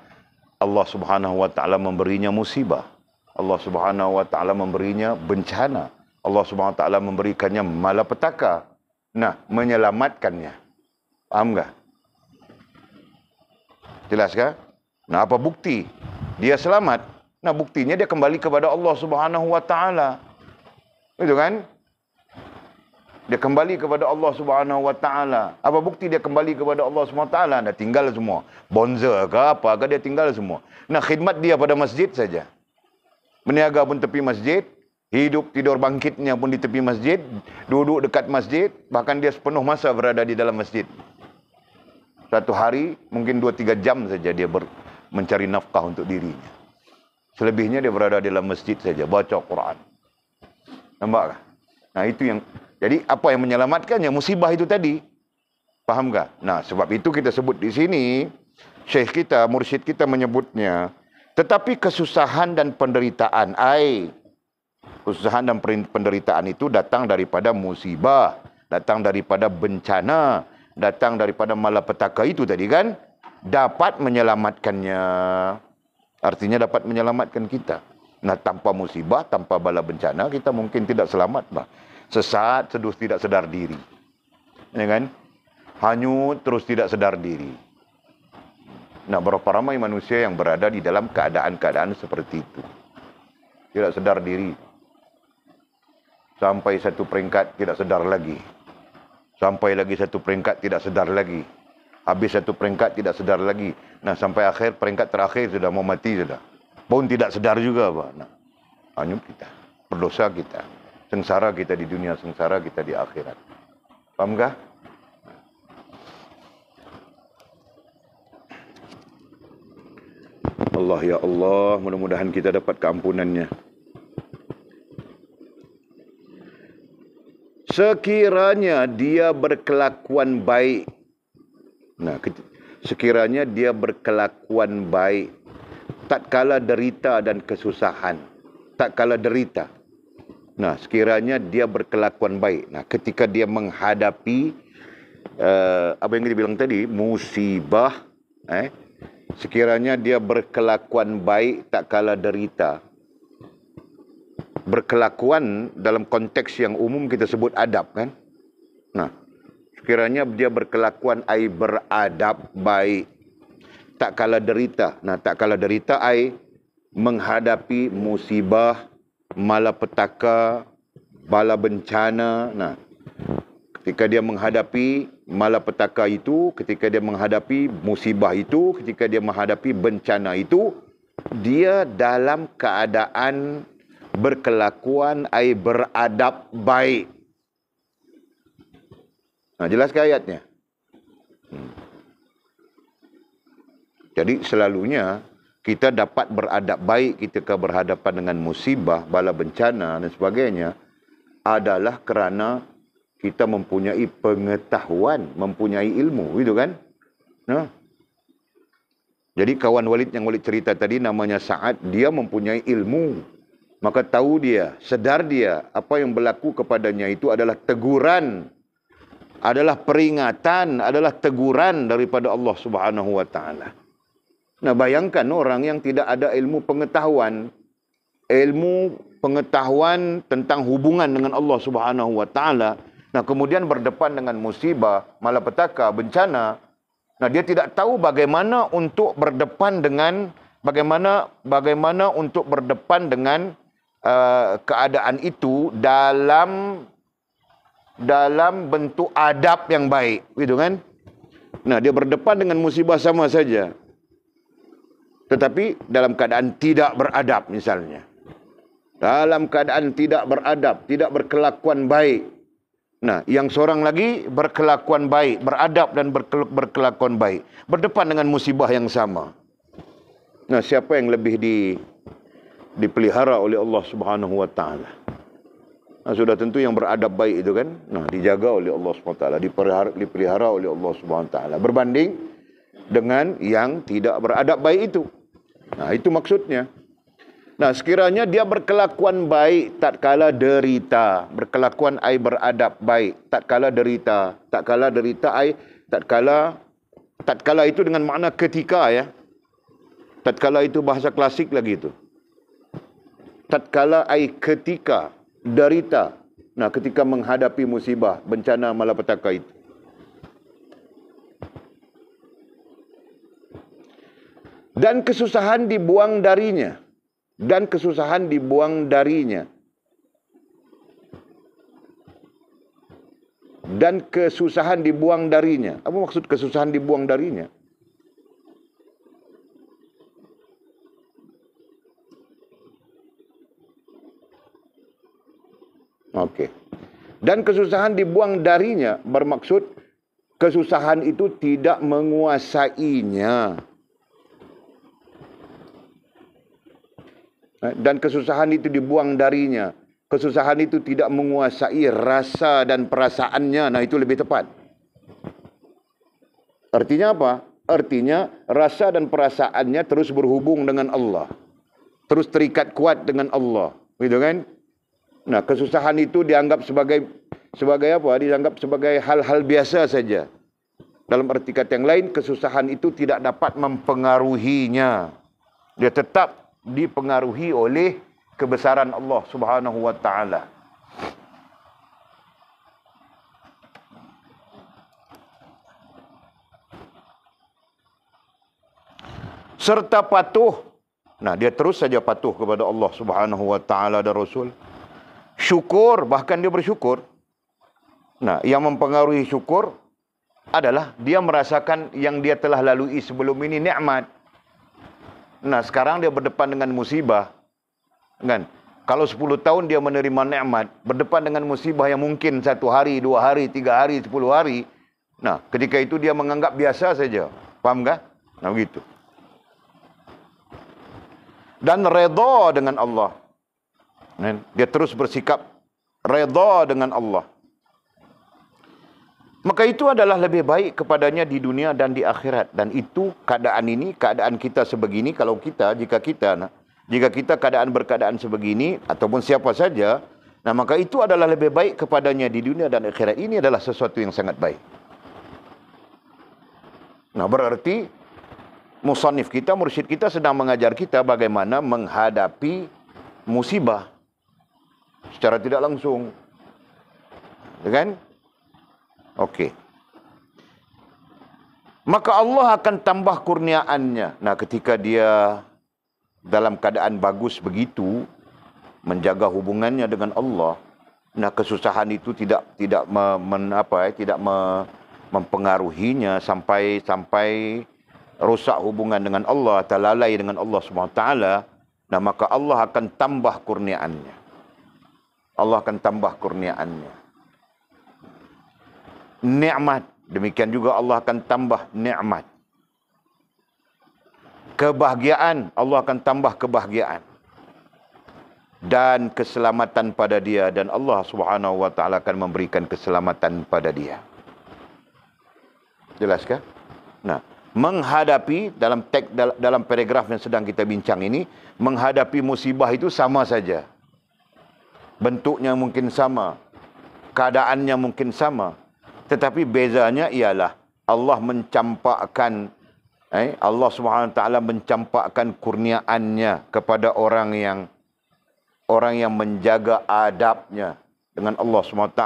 Allah Subhanahu wa taala memberinya musibah. Allah Subhanahu wa taala memberinya bencana. Allah Subhanahu wa taala memberikannya malapetaka. Nah, menyelamatkannya. Paham enggak? Jelas kah? Nah, apa bukti dia selamat. Nah, buktinya dia kembali kepada Allah Subhanahu wa taala. Itu kan? Dia kembali kepada Allah Subhanahu wa taala. Apa bukti dia kembali kepada Allah Subhanahu wa taala? Dia tinggal semua. Bonza ke apa ke dia tinggal semua. Nah, khidmat dia pada masjid saja. Meniaga pun tepi masjid, hidup tidur bangkitnya pun di tepi masjid, duduk dekat masjid, bahkan dia sepenuh masa berada di dalam masjid. Satu hari mungkin dua tiga jam saja dia ber, mencari nafkah untuk dirinya. Selebihnya dia berada dalam masjid saja, baca Quran. Nampak tak? Nah itu yang, jadi apa yang menyelamatkannya? Musibah itu tadi. Faham tak? Nah sebab itu kita sebut di sini, Syekh kita, Mursyid kita menyebutnya, tetapi kesusahan dan penderitaan, ai, kesusahan dan penderitaan itu datang daripada musibah, datang daripada bencana, datang daripada malapetaka itu tadi kan? dapat menyelamatkannya. Artinya dapat menyelamatkan kita. Nah, tanpa musibah, tanpa bala bencana, kita mungkin tidak selamat. Bah. Sesat, sedus tidak sedar diri. Ya kan? Hanyut, terus tidak sedar diri. Nah, berapa ramai manusia yang berada di dalam keadaan-keadaan seperti itu. Tidak sedar diri. Sampai satu peringkat tidak sedar lagi. Sampai lagi satu peringkat tidak sedar lagi habis satu peringkat tidak sedar lagi. Nah sampai akhir peringkat terakhir sudah mau mati sudah. Pun tidak sedar juga apa. Nah, anyut kita, berdosa kita, sengsara kita di dunia, sengsara kita di akhirat. Pamgah? Allah ya Allah, mudah-mudahan kita dapat keampunannya. Sekiranya dia berkelakuan baik Nah, sekiranya dia berkelakuan baik, tak kala derita dan kesusahan, tak kala derita. Nah, sekiranya dia berkelakuan baik. Nah, ketika dia menghadapi uh, apa yang dia bilang tadi, musibah, eh, sekiranya dia berkelakuan baik, tak kala derita. Berkelakuan dalam konteks yang umum kita sebut adab kan? Nah, sekiranya dia berkelakuan ai beradab baik tak kalah derita nah tak kalah derita ai menghadapi musibah malapetaka bala bencana nah ketika dia menghadapi malapetaka itu ketika dia menghadapi musibah itu ketika dia menghadapi bencana itu dia dalam keadaan berkelakuan ai beradab baik Nah, jelas ke ayatnya? Hmm. Jadi selalunya kita dapat beradab baik ketika berhadapan dengan musibah, bala bencana dan sebagainya adalah kerana kita mempunyai pengetahuan, mempunyai ilmu, gitu kan? Nah. Jadi kawan Walid yang Walid cerita tadi namanya Sa'ad, dia mempunyai ilmu. Maka tahu dia, sedar dia, apa yang berlaku kepadanya itu adalah teguran adalah peringatan, adalah teguran daripada Allah Subhanahu wa taala. Nah, bayangkan orang yang tidak ada ilmu pengetahuan, ilmu pengetahuan tentang hubungan dengan Allah Subhanahu wa taala, nah kemudian berdepan dengan musibah, malapetaka, bencana, nah dia tidak tahu bagaimana untuk berdepan dengan bagaimana bagaimana untuk berdepan dengan uh, keadaan itu dalam dalam bentuk adab yang baik gitu kan nah dia berdepan dengan musibah sama saja tetapi dalam keadaan tidak beradab misalnya dalam keadaan tidak beradab tidak berkelakuan baik nah yang seorang lagi berkelakuan baik beradab dan berkel- berkelakuan baik berdepan dengan musibah yang sama nah siapa yang lebih di dipelihara oleh Allah Subhanahu wa taala Nah, sudah tentu yang beradab baik itu kan. Nah, dijaga oleh Allah SWT. Dipelihara, dipelihara oleh Allah SWT. Berbanding dengan yang tidak beradab baik itu. Nah, itu maksudnya. Nah, sekiranya dia berkelakuan baik tak kala derita. Berkelakuan ai beradab baik tak kala derita. Tak kala derita ai tak kala tak kala itu dengan makna ketika ya. Tak kala itu bahasa klasik lagi itu. Tak kala ai ketika derita nah ketika menghadapi musibah bencana malapetaka itu dan kesusahan dibuang darinya dan kesusahan dibuang darinya dan kesusahan dibuang darinya apa maksud kesusahan dibuang darinya Okey. Dan kesusahan dibuang darinya bermaksud kesusahan itu tidak menguasainya. Eh, dan kesusahan itu dibuang darinya. Kesusahan itu tidak menguasai rasa dan perasaannya. Nah, itu lebih tepat. Artinya apa? Artinya rasa dan perasaannya terus berhubung dengan Allah. Terus terikat kuat dengan Allah. Begitu kan? Nah, kesusahan itu dianggap sebagai sebagai apa? Dianggap sebagai hal-hal biasa saja. Dalam arti kata yang lain, kesusahan itu tidak dapat mempengaruhinya. Dia tetap dipengaruhi oleh kebesaran Allah Subhanahu wa taala. serta patuh. Nah, dia terus saja patuh kepada Allah Subhanahu wa taala dan Rasul syukur bahkan dia bersyukur nah yang mempengaruhi syukur adalah dia merasakan yang dia telah lalui sebelum ini nikmat nah sekarang dia berdepan dengan musibah kan kalau 10 tahun dia menerima nikmat berdepan dengan musibah yang mungkin satu hari dua hari tiga hari 10 hari nah ketika itu dia menganggap biasa saja paham enggak nah begitu dan redha dengan Allah Kan? Dia terus bersikap reda dengan Allah. Maka itu adalah lebih baik kepadanya di dunia dan di akhirat. Dan itu keadaan ini, keadaan kita sebegini. Kalau kita, jika kita, jika kita keadaan berkeadaan sebegini, ataupun siapa saja, nah maka itu adalah lebih baik kepadanya di dunia dan akhirat. Ini adalah sesuatu yang sangat baik. Nah berarti, musanif kita, mursyid kita sedang mengajar kita bagaimana menghadapi musibah secara tidak langsung. Ya kan? Okey. Maka Allah akan tambah kurniaannya. Nah, ketika dia dalam keadaan bagus begitu menjaga hubungannya dengan Allah, nah kesusahan itu tidak tidak me, men, apa ya, tidak me, mempengaruhinya sampai sampai rosak hubungan dengan Allah, terlalai dengan Allah Subhanahu taala, nah maka Allah akan tambah kurniaannya. Allah akan tambah kurniaannya. Nikmat demikian juga Allah akan tambah nikmat. Kebahagiaan Allah akan tambah kebahagiaan. Dan keselamatan pada dia dan Allah Subhanahu wa taala akan memberikan keselamatan pada dia. Jelaskah? Nah, menghadapi dalam teks dalam paragraf yang sedang kita bincang ini, menghadapi musibah itu sama saja bentuknya mungkin sama keadaannya mungkin sama tetapi bezanya ialah Allah mencampakkan eh Allah swt mencampakkan kurniaannya kepada orang yang orang yang menjaga adabnya dengan Allah swt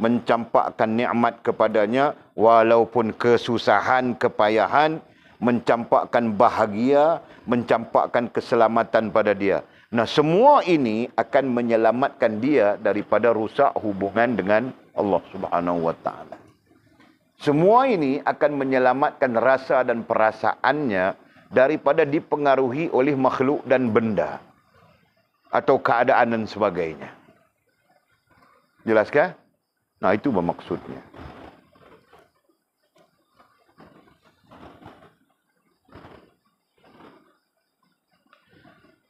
mencampakkan nikmat kepadanya walaupun kesusahan kepayahan mencampakkan bahagia mencampakkan keselamatan pada dia Nah, semua ini akan menyelamatkan dia daripada rusak hubungan dengan Allah Subhanahu wa Semua ini akan menyelamatkan rasa dan perasaannya daripada dipengaruhi oleh makhluk dan benda atau keadaan dan sebagainya. Jelaskah? Nah, itu bermaksudnya.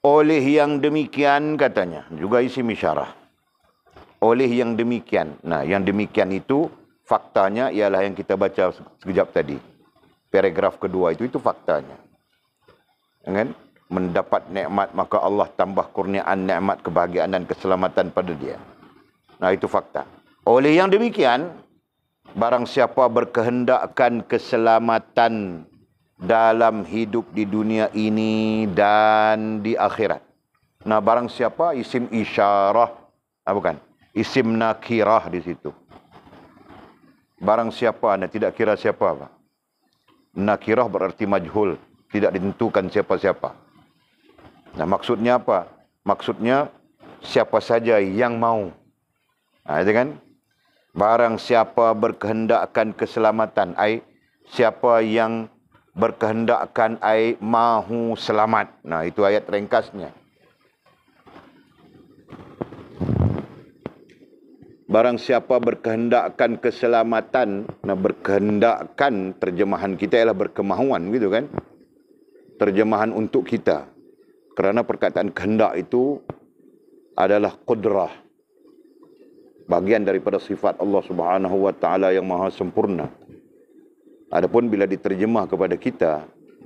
Oleh yang demikian katanya. Juga isi misyarah. Oleh yang demikian. Nah yang demikian itu faktanya ialah yang kita baca sekejap tadi. Paragraf kedua itu, itu faktanya. Kan? Mendapat nikmat maka Allah tambah kurniaan nikmat kebahagiaan dan keselamatan pada dia. Nah itu fakta. Oleh yang demikian, barang siapa berkehendakkan keselamatan dalam hidup di dunia ini dan di akhirat. Nah, barang siapa isim isyarah, ah bukan, isim nakirah di situ. Barang siapa, anda tidak kira siapa apa. Nakirah bererti majhul, tidak ditentukan siapa-siapa. Nah, maksudnya apa? Maksudnya, siapa saja yang mau. Nah, itu kan? Barang siapa berkehendakkan keselamatan, ai, siapa yang berkehendakkan ai mahu selamat. Nah, itu ayat ringkasnya. Barang siapa berkehendakkan keselamatan, nah berkehendakkan terjemahan kita ialah berkemahuan gitu kan. Terjemahan untuk kita. Kerana perkataan kehendak itu adalah kudrah. Bagian daripada sifat Allah Subhanahu wa taala yang maha sempurna. Adapun bila diterjemah kepada kita,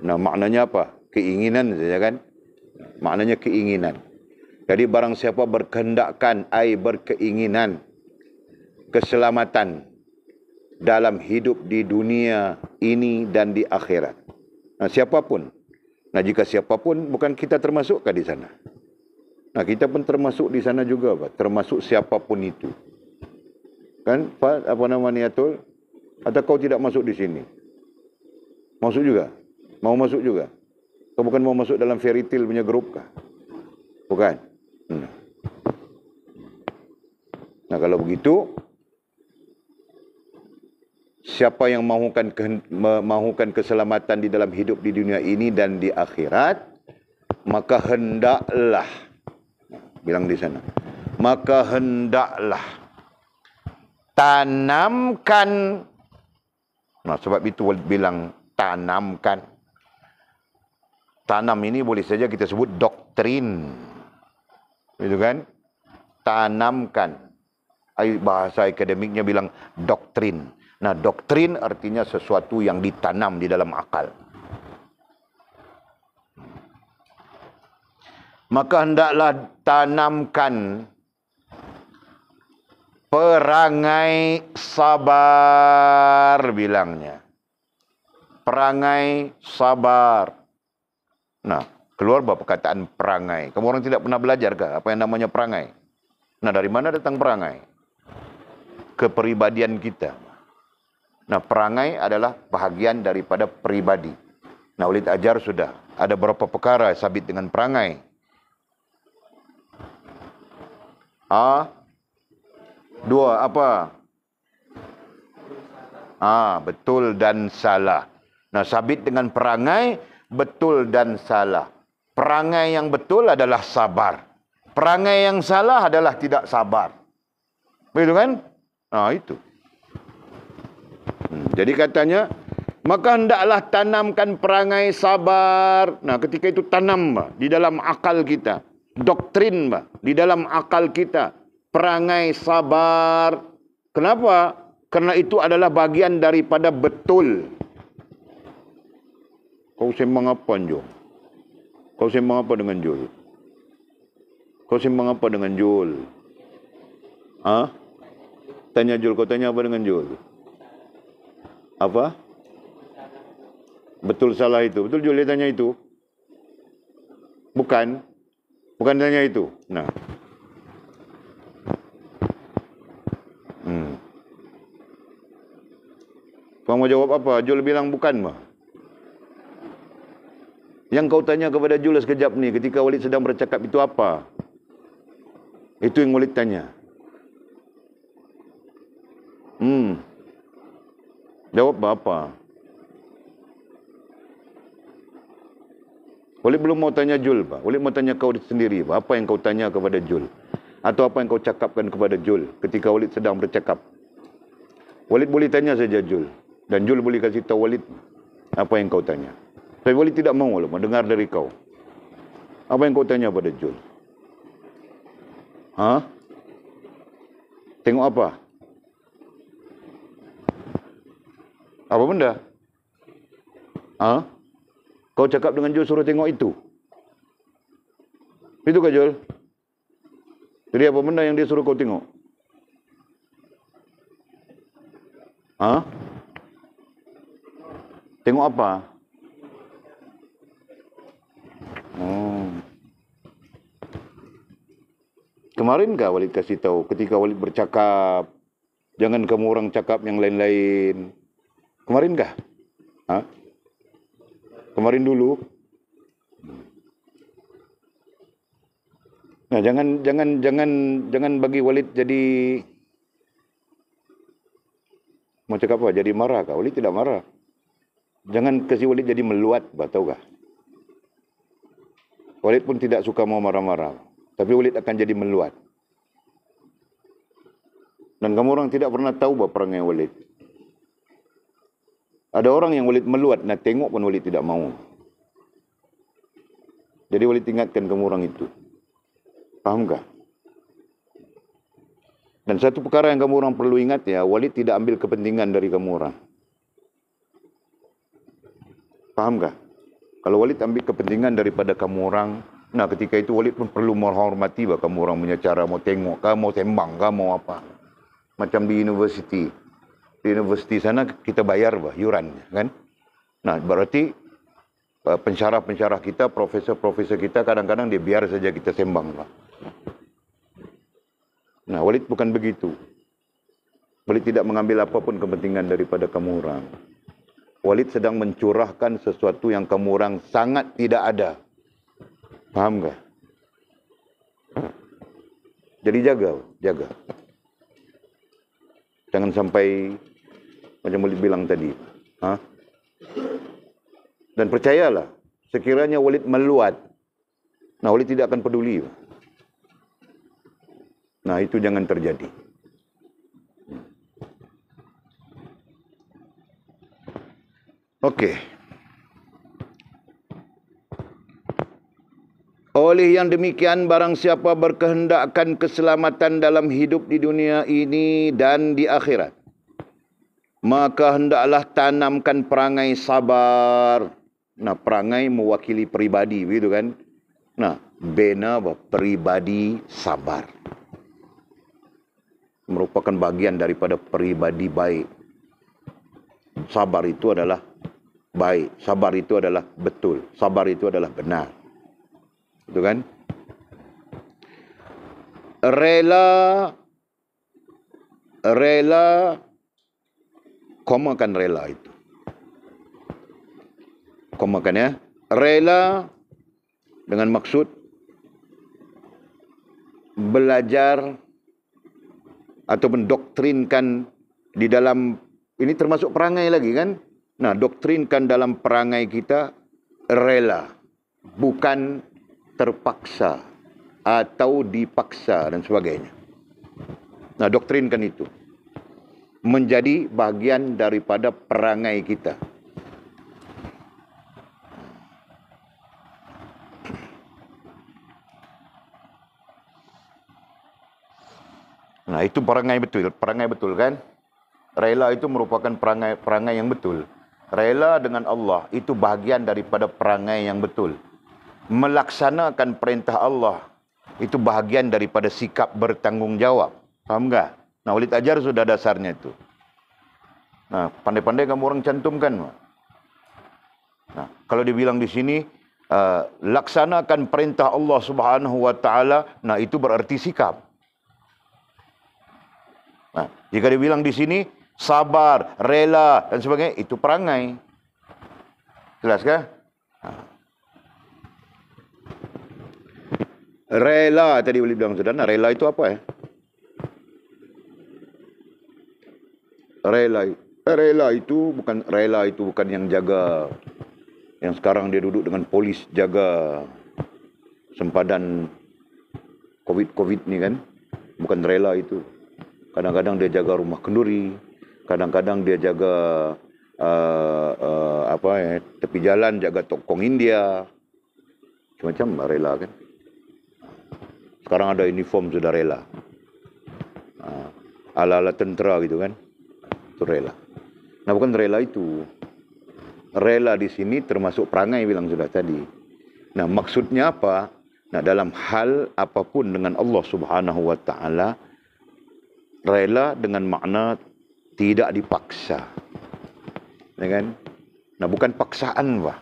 nah maknanya apa? Keinginan saja kan? Maknanya keinginan. Jadi barang siapa berkehendakkan ai berkeinginan keselamatan dalam hidup di dunia ini dan di akhirat. Nah, siapapun. Nah, jika siapapun bukan kita termasuk ke di sana. Nah, kita pun termasuk di sana juga, Pak. Termasuk siapapun itu. Kan, Pak, apa nama ni Atul? atau kau tidak masuk di sini? Masuk juga? Mau masuk juga? Kau bukan mau masuk dalam fairy tale punya grup kah? Bukan? Hmm. Nah kalau begitu, siapa yang mahukan, mahukan keselamatan di dalam hidup di dunia ini dan di akhirat, maka hendaklah, bilang di sana, maka hendaklah tanamkan Nah, sebab itu Walid bilang tanamkan. Tanam ini boleh saja kita sebut doktrin. Itu kan? Tanamkan. Bahasa akademiknya bilang doktrin. Nah, doktrin artinya sesuatu yang ditanam di dalam akal. Maka hendaklah tanamkan perangai sabar bilangnya. Perangai sabar. Nah, keluar bapak kataan perangai. Kamu orang tidak pernah belajar ke apa yang namanya perangai? Nah, dari mana datang perangai? Kepribadian kita. Nah, perangai adalah bahagian daripada pribadi. Nah, ulit ajar sudah. Ada beberapa perkara sabit dengan perangai? Ah, Dua apa? Ah, betul dan salah. Nah, sabit dengan perangai betul dan salah. Perangai yang betul adalah sabar. Perangai yang salah adalah tidak sabar. Begitu kan? Ah, itu. Hmm, jadi katanya, maka hendaklah tanamkan perangai sabar. Nah, ketika itu tanam di dalam akal kita, doktrin bah, di dalam akal kita, perangai sabar. Kenapa? Karena itu adalah bagian daripada betul. Kau sembang apa, Jo? Kau sembang apa dengan Jul? Kau sembang apa dengan Jul? Ah? Ha? Tanya Jul, kau tanya apa dengan Jul? Apa? Betul salah itu. Betul Jul dia tanya itu? Bukan. Bukan tanya itu. Nah. Kau mau jawab apa? Jul bilang bukan mah. Yang kau tanya kepada Jul sekejap ni ketika Walid sedang bercakap itu apa? Itu yang Walid tanya. Hmm. Jawab apa? Walid belum mau tanya Jul, Pak. Walid mau tanya kau sendiri, Pak. Apa yang kau tanya kepada Jul? Atau apa yang kau cakapkan kepada Jul ketika Walid sedang bercakap? Walid boleh tanya saja Jul dan Jul boleh kasih tahu Walid apa yang kau tanya. Tapi Walid tidak mahu lah mendengar dari kau. Apa yang kau tanya pada Jul? Ha? Tengok apa? Apa benda? Ha? Kau cakap dengan Jul suruh tengok itu. Itu kah Jul? Jadi apa benda yang dia suruh kau tengok? Ha? Tengok apa? Hmm. Kemarin ke Walid kasih tahu ketika Walid bercakap jangan kamu orang cakap yang lain-lain. Kemarin kah? Ha? Kemarin dulu. Nah, jangan jangan jangan jangan bagi Walid jadi mau cakap apa? Jadi marah kah? Walid tidak marah. Jangan kasih Walid jadi meluat, tahu tak? Walid pun tidak suka mau marah-marah. Tapi Walid akan jadi meluat. Dan kamu orang tidak pernah tahu bahawa perangai Walid. Ada orang yang Walid meluat, nak tengok pun Walid tidak mau. Jadi Walid ingatkan kamu orang itu. Faham tak? Dan satu perkara yang kamu orang perlu ingat ya, Walid tidak ambil kepentingan dari kamu orang. Faham tak? Kalau Walid ambil kepentingan daripada kamu orang, nah ketika itu Walid pun perlu menghormati bahawa kamu orang punya cara mau tengok kah, mau sembang kah, mau apa. Macam di universiti. Di universiti sana kita bayar bah, yuran kan? Nah, berarti eh, pensyarah-pensyarah kita, profesor-profesor kita kadang-kadang dia biar saja kita sembang bah. Nah, Walid bukan begitu. Walid tidak mengambil apapun kepentingan daripada kamu orang. Walid sedang mencurahkan sesuatu yang kamu orang sangat tidak ada. Faham ke? Ha? Jadi jaga, jaga. Jangan sampai macam Walid bilang tadi. Ha? Dan percayalah, sekiranya Walid meluat, nah Walid tidak akan peduli. Nah itu jangan terjadi. Okey. Oleh yang demikian barang siapa berkehendakkan keselamatan dalam hidup di dunia ini dan di akhirat maka hendaklah tanamkan perangai sabar. Nah, perangai mewakili peribadi begitu kan? Nah, bina peribadi sabar. Merupakan bagian daripada peribadi baik. Sabar itu adalah baik. Sabar itu adalah betul. Sabar itu adalah benar. Itu kan? Rela. Rela. Komakan rela itu. Komakan ya. Rela. Dengan maksud. Belajar. Ataupun doktrinkan. Di dalam. Ini termasuk perangai lagi Kan? Nah, doktrinkan dalam perangai kita rela, bukan terpaksa atau dipaksa dan sebagainya. Nah, doktrinkan itu menjadi bagian daripada perangai kita. Nah, itu perangai betul, perangai betul kan? Rela itu merupakan perangai perangai yang betul rela dengan Allah itu bahagian daripada perangai yang betul. Melaksanakan perintah Allah itu bahagian daripada sikap bertanggungjawab. Faham enggak? Nah, ulit ajar sudah dasarnya itu. Nah, pandai-pandai kamu orang cantumkan. Nah, kalau dibilang di sini uh, laksanakan perintah Allah Subhanahu wa taala, nah itu berarti sikap. Nah, jika dibilang di sini sabar, rela dan sebagainya itu perangai. Jelas ke? Ha. Rela tadi boleh bilang sederhana. Rela itu apa ya? Eh? Rela, eh, rela itu bukan rela itu bukan yang jaga yang sekarang dia duduk dengan polis jaga sempadan covid covid ni kan bukan rela itu kadang-kadang dia jaga rumah kenduri kadang-kadang dia jaga uh, uh, apa eh, tepi jalan jaga tokong India macam-macam ah, rela kan sekarang ada uniform sudah rela uh, ala-ala tentera gitu kan itu rela nah bukan rela itu rela di sini termasuk perangai bilang sudah tadi nah maksudnya apa nah dalam hal apapun dengan Allah Subhanahu wa taala rela dengan makna tidak dipaksa. Ya kan? Nah, bukan paksaan bah.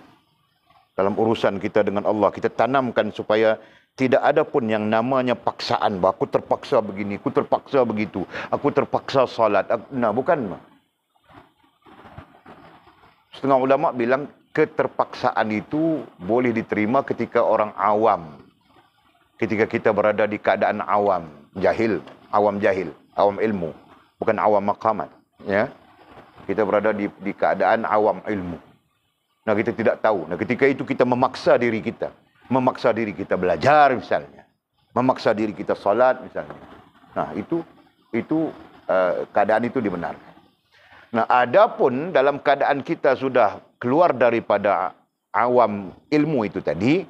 Dalam urusan kita dengan Allah, kita tanamkan supaya tidak ada pun yang namanya paksaan bah. Aku terpaksa begini, aku terpaksa begitu, aku terpaksa salat. Nah, bukan bah. Setengah ulama bilang keterpaksaan itu boleh diterima ketika orang awam. Ketika kita berada di keadaan awam, jahil, awam jahil, awam ilmu, bukan awam makamat ya kita berada di, di keadaan awam ilmu nah kita tidak tahu nah ketika itu kita memaksa diri kita memaksa diri kita belajar misalnya memaksa diri kita salat misalnya nah itu itu uh, keadaan itu dibenarkan nah adapun dalam keadaan kita sudah keluar daripada awam ilmu itu tadi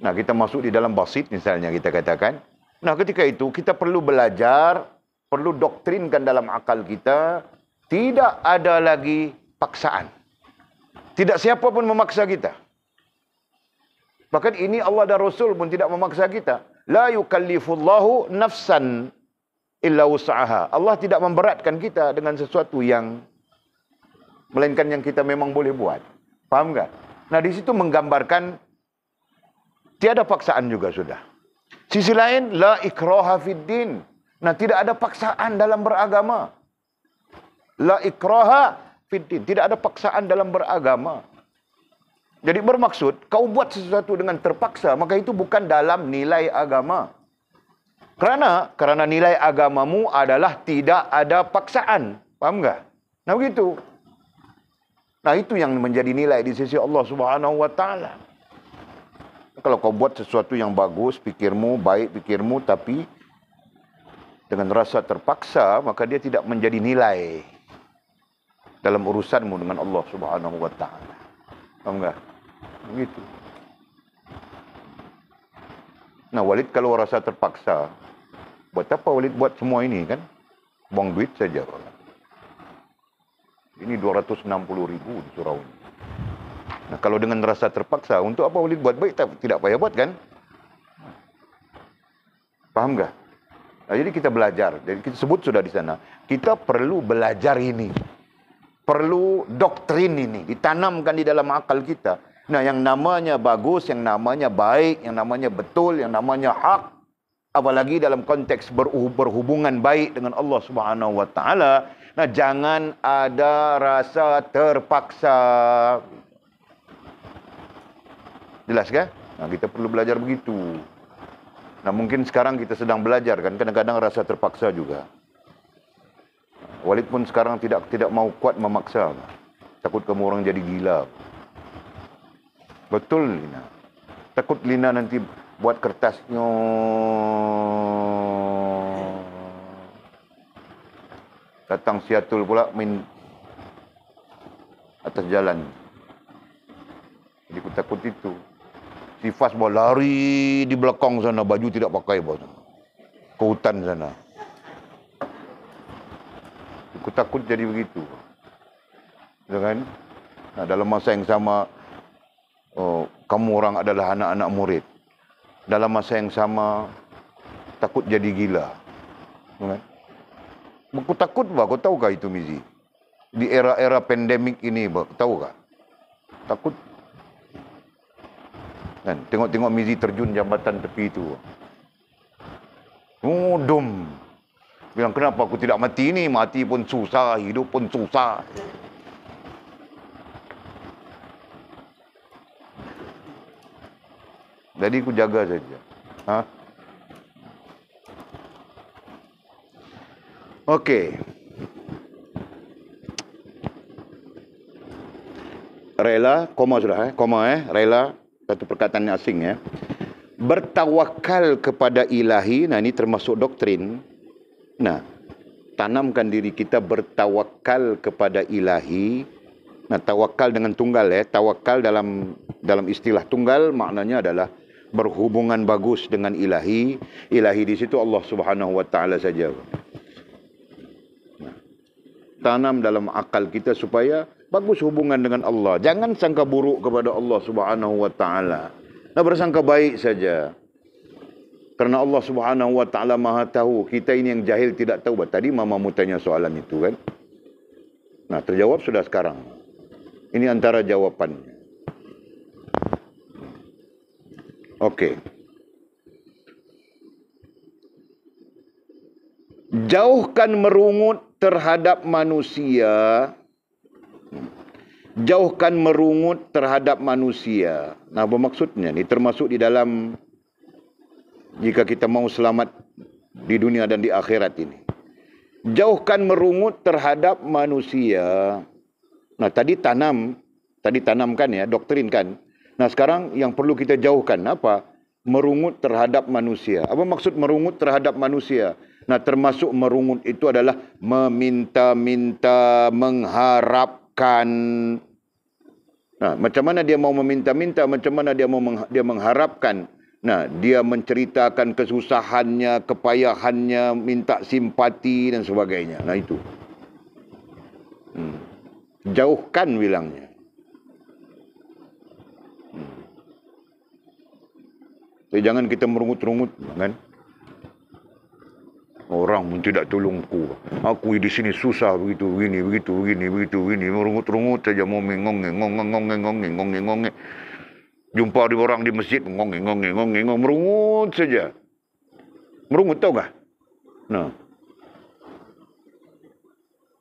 nah kita masuk di dalam basit misalnya kita katakan nah ketika itu kita perlu belajar perlu doktrinkan dalam akal kita tidak ada lagi paksaan. Tidak siapa pun memaksa kita. Bahkan ini Allah dan Rasul pun tidak memaksa kita. La yukallifullahu nafsan illa usaha. Allah tidak memberatkan kita dengan sesuatu yang melainkan yang kita memang boleh buat. Faham tak? Nah di situ menggambarkan tiada paksaan juga sudah. Sisi lain, la ikroha fid din. Nah, tidak ada paksaan dalam beragama. La ikraha fiddin. Tidak ada paksaan dalam beragama. Jadi bermaksud, kau buat sesuatu dengan terpaksa, maka itu bukan dalam nilai agama. Kerana, kerana nilai agamamu adalah tidak ada paksaan. faham tak? Nah, begitu. Nah, itu yang menjadi nilai di sisi Allah Subhanahu wa Kalau kau buat sesuatu yang bagus, pikirmu baik, pikirmu tapi dengan rasa terpaksa maka dia tidak menjadi nilai dalam urusanmu dengan Allah Subhanahu wa taala. Paham enggak? Begitu. Nah, Walid kalau rasa terpaksa buat apa Walid buat semua ini kan? Buang duit saja. Ini 260 ribu di surau ini. Nah, kalau dengan rasa terpaksa, untuk apa Walid buat baik? Tak, tidak payah buat kan? Faham gak? Nah, jadi kita belajar. Jadi kita sebut sudah di sana. Kita perlu belajar ini. Perlu doktrin ini. Ditanamkan di dalam akal kita. Nah yang namanya bagus, yang namanya baik, yang namanya betul, yang namanya hak. Apalagi dalam konteks berhubungan baik dengan Allah Subhanahu Wa Nah jangan ada rasa terpaksa. Jelas ke? Nah, kita perlu belajar begitu. Nah mungkin sekarang kita sedang belajar kan kadang-kadang rasa terpaksa juga. Walaupun sekarang tidak tidak mau kuat memaksa. Takut kamu orang jadi gila. Betul Lina. Takut Lina nanti buat kertas Datang siatul pula min atas jalan. Jadi aku takut itu. Si Fas lari di belakang sana, baju tidak pakai bawa sana. Ke hutan sana. Aku takut jadi begitu. Ya kan? nah, dalam masa yang sama, oh, kamu orang adalah anak-anak murid. Dalam masa yang sama, takut jadi gila. Ya kan? aku takut, bah, kau tahukah itu, Mizi? Di era-era pandemik ini, bah, tahukah? Takut Kan? Tengok-tengok Mizi terjun jambatan tepi itu. Mudum. Oh, Bilang, kenapa aku tidak mati ini? Mati pun susah, hidup pun susah. Jadi aku jaga saja. Ha? Okey. Rela, koma sudah eh. Koma eh, rela satu perkataan yang asing ya. Bertawakal kepada ilahi, nah ini termasuk doktrin. Nah, tanamkan diri kita bertawakal kepada ilahi. Nah, tawakal dengan tunggal ya. Tawakal dalam dalam istilah tunggal maknanya adalah berhubungan bagus dengan ilahi. Ilahi di situ Allah Subhanahu wa taala saja. tanam dalam akal kita supaya bagus hubungan dengan Allah. Jangan sangka buruk kepada Allah Subhanahu wa taala. Nah bersangka baik saja. Karena Allah Subhanahu wa taala Maha tahu kita ini yang jahil tidak tahu. Tadi mama mu tanya soalan itu kan. Nah, terjawab sudah sekarang. Ini antara jawapannya. Oke. Okay. Jauhkan merungut terhadap manusia jauhkan merungut terhadap manusia. Nah, bermaksudnya ni termasuk di dalam jika kita mau selamat di dunia dan di akhirat ini. Jauhkan merungut terhadap manusia. Nah, tadi tanam, tadi tanamkan ya, doktrin kan. Nah, sekarang yang perlu kita jauhkan apa? Merungut terhadap manusia. Apa maksud merungut terhadap manusia? Nah, termasuk merungut itu adalah meminta-minta, mengharap akan nah macam mana dia mau meminta-minta macam mana dia mau dia mengharapkan nah dia menceritakan kesusahannya kepayahannya minta simpati dan sebagainya nah itu hmm. jauhkan bilangnya jadi hmm. eh, jangan kita merungut-rungut kan orang pun tidak tolongku. Aku di sini susah begitu, begini, begitu, begini, begitu, begini. Merungut-rungut saja, mau mengong, ngong, ngong, ngong, ngong, ngong, Jumpa di orang di masjid, mengong ngong, ngong, ngong, merungut saja. Merungut tahu tak? Nah.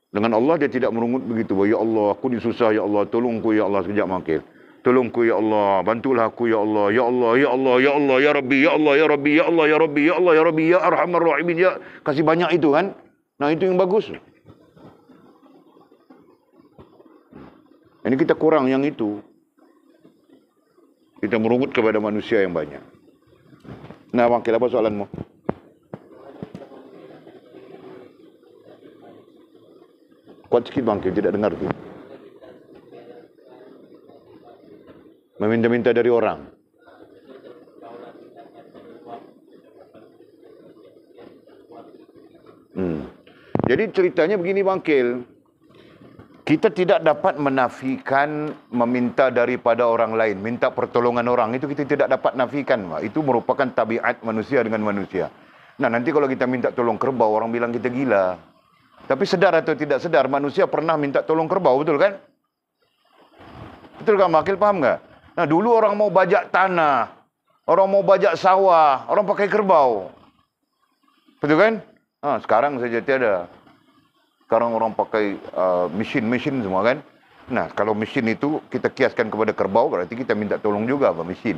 Dengan Allah dia tidak merungut begitu. Ya Allah, aku ni susah, ya Allah, tolongku, ya Allah, sekejap makin. Tolongku ya Allah, bantulah aku ya Allah. Ya Allah, ya Allah, ya Allah, ya Rabbi, ya Allah, ya Rabbi, ya Allah, ya Rabbi, ya Allah, ya Rabbi, ya Arhamar Rahimin. Ya, kasih banyak itu kan? Nah, itu yang bagus. Ini kita kurang yang itu. Kita merungut kepada manusia yang banyak. Nah, wakil apa soalanmu? Kuat sikit bangkit, tidak dengar. Tidak meminta-minta dari orang. Hmm. Jadi ceritanya begini bangkil. Kita tidak dapat menafikan meminta daripada orang lain, minta pertolongan orang itu kita tidak dapat nafikan. Itu merupakan tabiat manusia dengan manusia. Nah, nanti kalau kita minta tolong kerbau orang bilang kita gila. Tapi sedar atau tidak sedar manusia pernah minta tolong kerbau, betul kan? Betul kan, Makil paham enggak? Nah, dulu orang mau bajak tanah. Orang mau bajak sawah. Orang pakai kerbau. Betul kan? Ha, sekarang saja tiada. Sekarang orang pakai ah, mesin-mesin uh, semua kan? Nah, kalau mesin itu kita kiaskan kepada kerbau, berarti kita minta tolong juga apa mesin.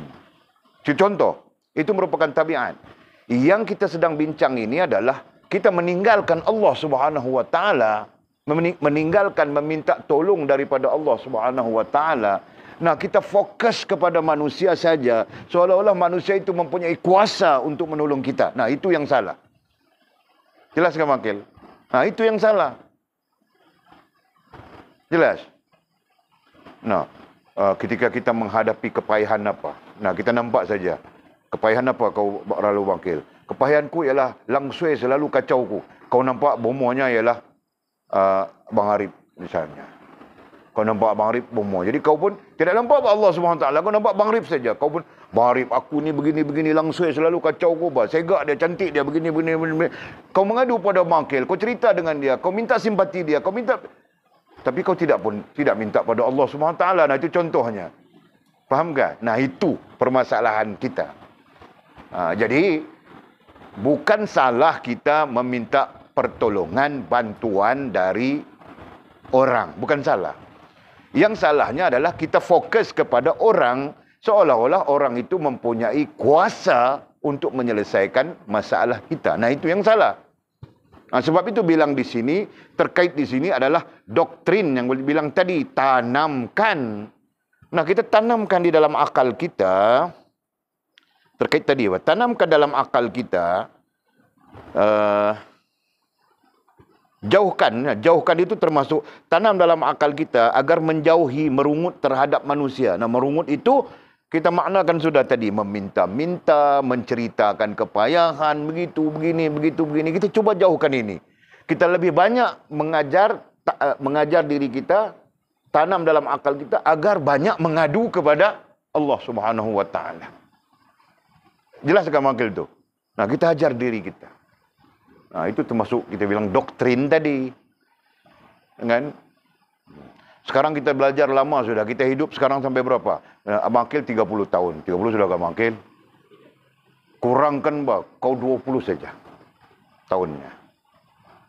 Contoh, itu merupakan tabiat. Yang kita sedang bincang ini adalah kita meninggalkan Allah Subhanahu wa taala, meninggalkan meminta tolong daripada Allah Subhanahu wa taala, Nah, kita fokus kepada manusia saja, seolah-olah manusia itu mempunyai kuasa untuk menolong kita. Nah, itu yang salah. Jelas kan Makil? Nah, itu yang salah. Jelas? Nah, ah, ketika kita menghadapi kepayahan apa? Nah, kita nampak saja. Kepayahan apa kau lalu, Makil? Kepayahanku ialah langsui selalu kacau ku. Kau nampak bomohnya ialah uh, Bang Harib, misalnya. Kau nampak Bang Harib bomoh. Jadi kau pun tidak nampak apa Allah SWT. Kau nampak Bang Rip saja. Kau pun, Bang Rip aku ni begini-begini langsung selalu kacau kau. Bah. Segak dia, cantik dia, begini-begini. Kau mengadu pada makil. Kau cerita dengan dia. Kau minta simpati dia. Kau minta... Tapi kau tidak pun tidak minta pada Allah SWT. Nah, itu contohnya. Faham tak? Nah, itu permasalahan kita. Ha, jadi, bukan salah kita meminta pertolongan, bantuan dari orang. Bukan salah. Yang salahnya adalah kita fokus kepada orang seolah-olah orang itu mempunyai kuasa untuk menyelesaikan masalah kita. Nah, itu yang salah. Nah, sebab itu bilang di sini, terkait di sini adalah doktrin yang bilang tadi, tanamkan. Nah, kita tanamkan di dalam akal kita, terkait tadi, tanamkan dalam akal kita, uh, Jauhkan, ya. jauhkan itu termasuk tanam dalam akal kita agar menjauhi merungut terhadap manusia. Nah, merungut itu kita maknakan sudah tadi meminta-minta, menceritakan kepayahan begitu begini begitu begini. Kita cuba jauhkan ini. Kita lebih banyak mengajar ta, eh, mengajar diri kita tanam dalam akal kita agar banyak mengadu kepada Allah Subhanahu wa taala. Jelas enggak makil itu? Nah, kita ajar diri kita. Nah ha, itu termasuk kita bilang doktrin tadi. Kan? Sekarang kita belajar lama sudah. Kita hidup sekarang sampai berapa? Eh, Abang Akil 30 tahun. 30 sudah Abang Akil. Kurangkan bah, kau 20 saja tahunnya.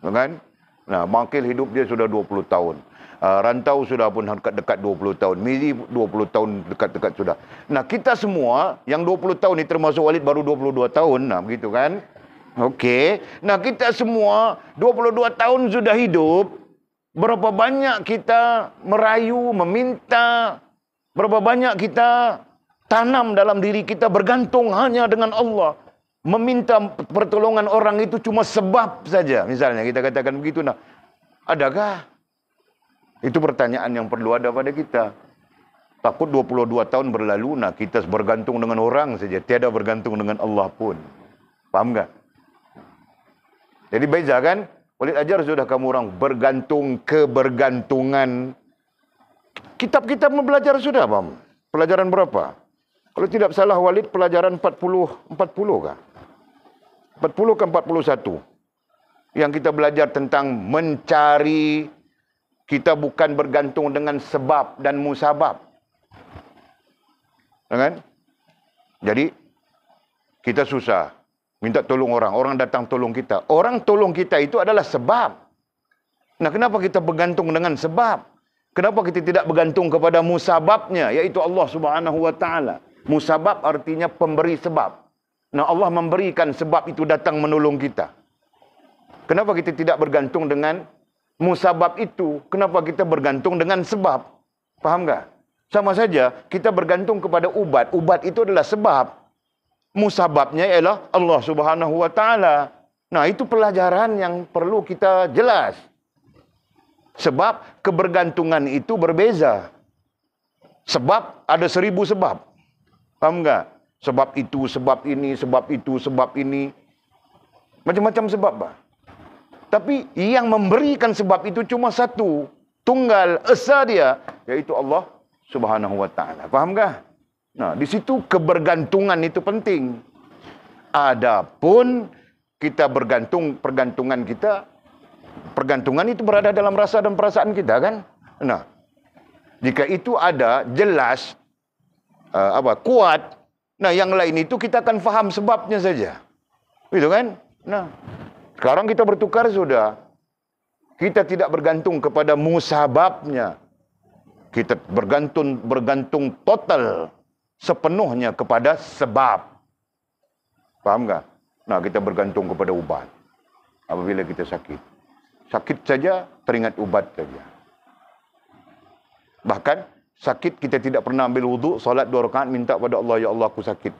Kan? Nah, Abang Akil hidup dia sudah 20 tahun. Uh, rantau sudah pun dekat, dekat 20 tahun. Miri 20 tahun dekat-dekat sudah. Nah, kita semua yang 20 tahun ni termasuk Walid baru 22 tahun. Nah, begitu kan? Okey. Nah, kita semua 22 tahun sudah hidup. Berapa banyak kita merayu, meminta. Berapa banyak kita tanam dalam diri kita bergantung hanya dengan Allah. Meminta pertolongan orang itu cuma sebab saja. Misalnya kita katakan begitu. Nah, adakah? Itu pertanyaan yang perlu ada pada kita. Takut 22 tahun berlalu, nah kita bergantung dengan orang saja. Tiada bergantung dengan Allah pun. Faham tak? Jadi beza kan? Walid Ajar sudah kamu orang bergantung ke bergantungan kitab kita mempelajari sudah, Bang. Pelajaran berapa? Kalau tidak salah Walid pelajaran 40 40 kah? 40 ke 41. Yang kita belajar tentang mencari kita bukan bergantung dengan sebab dan musabab. Kan? Jadi kita susah. Minta tolong orang. Orang datang tolong kita. Orang tolong kita itu adalah sebab. Nah, kenapa kita bergantung dengan sebab? Kenapa kita tidak bergantung kepada musababnya? Yaitu Allah subhanahu wa ta'ala. Musabab artinya pemberi sebab. Nah, Allah memberikan sebab itu datang menolong kita. Kenapa kita tidak bergantung dengan musabab itu? Kenapa kita bergantung dengan sebab? Faham tak? Sama saja, kita bergantung kepada ubat. Ubat itu adalah Sebab musababnya ialah Allah Subhanahu wa taala. Nah, itu pelajaran yang perlu kita jelas. Sebab kebergantungan itu berbeza. Sebab ada seribu sebab. Faham tak? Sebab itu, sebab ini, sebab itu, sebab ini. Macam-macam sebab, Pak. Tapi yang memberikan sebab itu cuma satu. Tunggal, esa dia. Yaitu Allah subhanahu wa ta'ala. Faham tak? Nah, di situ kebergantungan itu penting. Adapun kita bergantung, pergantungan kita, pergantungan itu berada dalam rasa dan perasaan kita kan? Nah, jika itu ada jelas uh, apa kuat, nah yang lain itu kita akan faham sebabnya saja. Gitu kan? Nah, sekarang kita bertukar sudah. Kita tidak bergantung kepada musababnya. Kita bergantung bergantung total sepenuhnya kepada sebab. Faham tak? Nah, kita bergantung kepada ubat. Apabila kita sakit. Sakit saja, teringat ubat saja. Bahkan, sakit kita tidak pernah ambil wudhu, solat dua rakaat minta pada Allah, Ya Allah, aku sakit.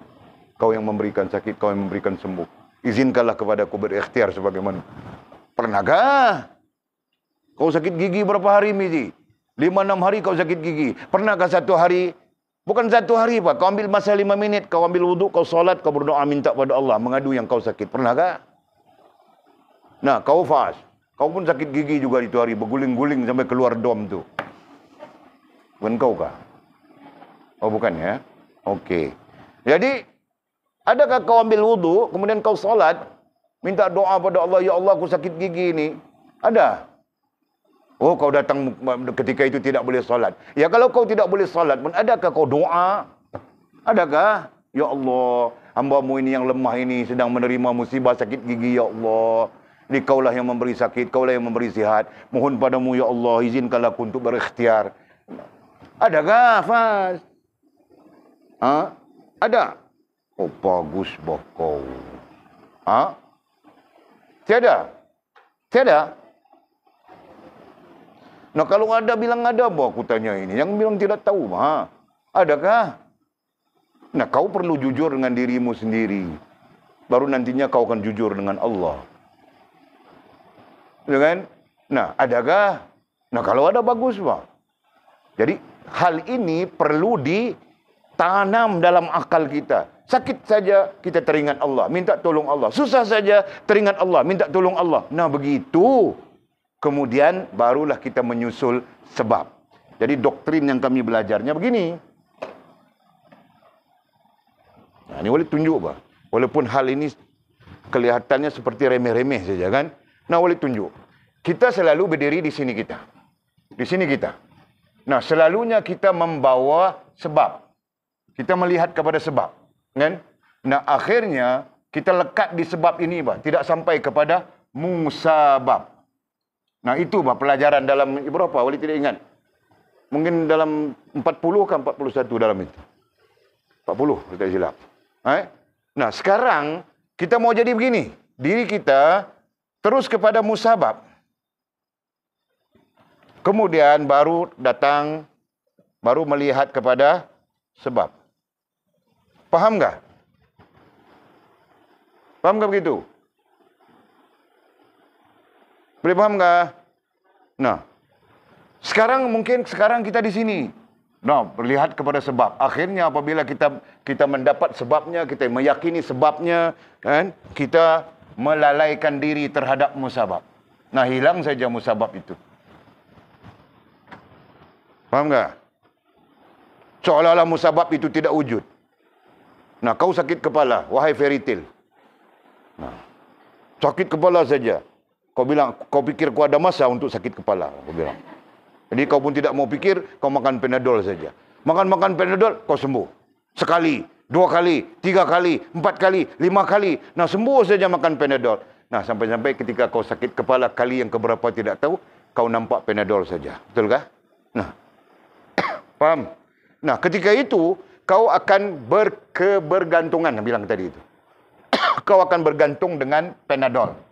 Kau yang memberikan sakit, kau yang memberikan sembuh. Izinkanlah kepada aku berikhtiar sebagaimana. Pernahkah? Kau sakit gigi berapa hari, Mizi? Lima, enam hari kau sakit gigi. Pernahkah satu hari Bukan satu hari pak. Kau ambil masa lima minit, kau ambil wuduk, kau solat, kau berdoa minta pada Allah mengadu yang kau sakit. Pernah tak? Nah, kau fas. Kau pun sakit gigi juga itu hari, berguling-guling sampai keluar dom tu. Bukan kau kah? Oh bukan ya? Okey. Jadi, adakah kau ambil wudhu, kemudian kau solat minta doa pada Allah, Ya Allah aku sakit gigi ini? Ada? Oh kau datang ketika itu tidak boleh salat. Ya kalau kau tidak boleh salat, pun adakah kau doa? Adakah? Ya Allah, hambamu ini yang lemah ini sedang menerima musibah sakit gigi ya Allah. Di kaulah yang memberi sakit, kaulah yang memberi sihat. Mohon padamu ya Allah izinkanlah aku untuk berikhtiar. Adakah Fas? Ha? Ada? Oh bagus bakau. Ha? Tiada? Tiada? Nah kalau ada bilang ada apa aku tanya ini? Yang bilang tidak tahu mah. Adakah? Nah kau perlu jujur dengan dirimu sendiri. Baru nantinya kau akan jujur dengan Allah. dengan. Ya kan? Nah adakah? Nah kalau ada bagus mah. Jadi hal ini perlu ditanam dalam akal kita. Sakit saja kita teringat Allah, minta tolong Allah. Susah saja teringat Allah, minta tolong Allah. Nah begitu kemudian barulah kita menyusul sebab. Jadi doktrin yang kami belajarnya begini. Nah, ini boleh tunjuk bah. Walaupun hal ini kelihatannya seperti remeh-remeh saja kan. Nah boleh tunjuk. Kita selalu berdiri di sini kita. Di sini kita. Nah selalunya kita membawa sebab. Kita melihat kepada sebab. Kan? Nah akhirnya kita lekat di sebab ini bah. Tidak sampai kepada musabab. Nah itu bah, pelajaran dalam berapa? Wali tidak ingat. Mungkin dalam 40 ke 41 dalam itu. 40, kita tidak silap. Eh? Nah sekarang kita mau jadi begini. Diri kita terus kepada musabab. Kemudian baru datang, baru melihat kepada sebab. Paham enggak? Paham enggak begitu? Boleh faham enggak? Nah. Sekarang mungkin sekarang kita di sini. Nah, berlihat kepada sebab. Akhirnya apabila kita kita mendapat sebabnya, kita meyakini sebabnya, kan? Kita melalaikan diri terhadap musabab. Nah, hilang saja musabab itu. Faham enggak? Seolah-olah musabab itu tidak wujud. Nah, kau sakit kepala, wahai fairy tale. Nah, sakit kepala saja. Kau bilang, kau pikir kau ada masa untuk sakit kepala. Kau bilang. Jadi kau pun tidak mau pikir, kau makan penadol saja. Makan-makan penadol, kau sembuh. Sekali, dua kali, tiga kali, empat kali, lima kali. Nah, sembuh saja makan penadol. Nah, sampai-sampai ketika kau sakit kepala kali yang keberapa tidak tahu, kau nampak penadol saja. Betul kah? Nah, paham? Nah, ketika itu, kau akan berkebergantungan. Bilang tadi itu. kau akan bergantung dengan penadol. Penadol.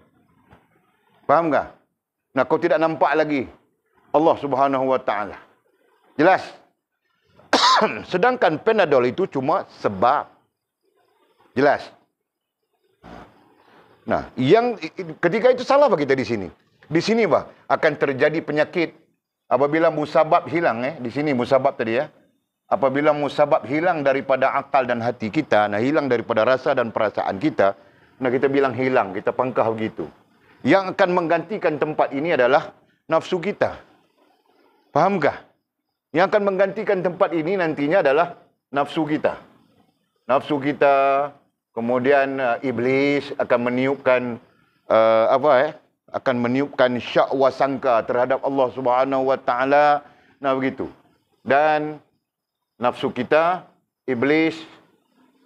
Faham tak? Nah, kau tidak nampak lagi Allah Subhanahu Wa Taala. Jelas. Sedangkan penadol itu cuma sebab. Jelas. Nah, yang ketika itu salah bagi kita di sini? Di sini bah akan terjadi penyakit apabila musabab hilang eh di sini musabab tadi ya. Apabila musabab hilang daripada akal dan hati kita, nah hilang daripada rasa dan perasaan kita, nah kita bilang hilang, kita pangkah begitu yang akan menggantikan tempat ini adalah nafsu kita. Fahamkah? Yang akan menggantikan tempat ini nantinya adalah nafsu kita. Nafsu kita, kemudian uh, iblis akan meniupkan uh, apa eh? Akan meniupkan syak wasangka terhadap Allah Subhanahu Wa Taala. Nah begitu. Dan nafsu kita, iblis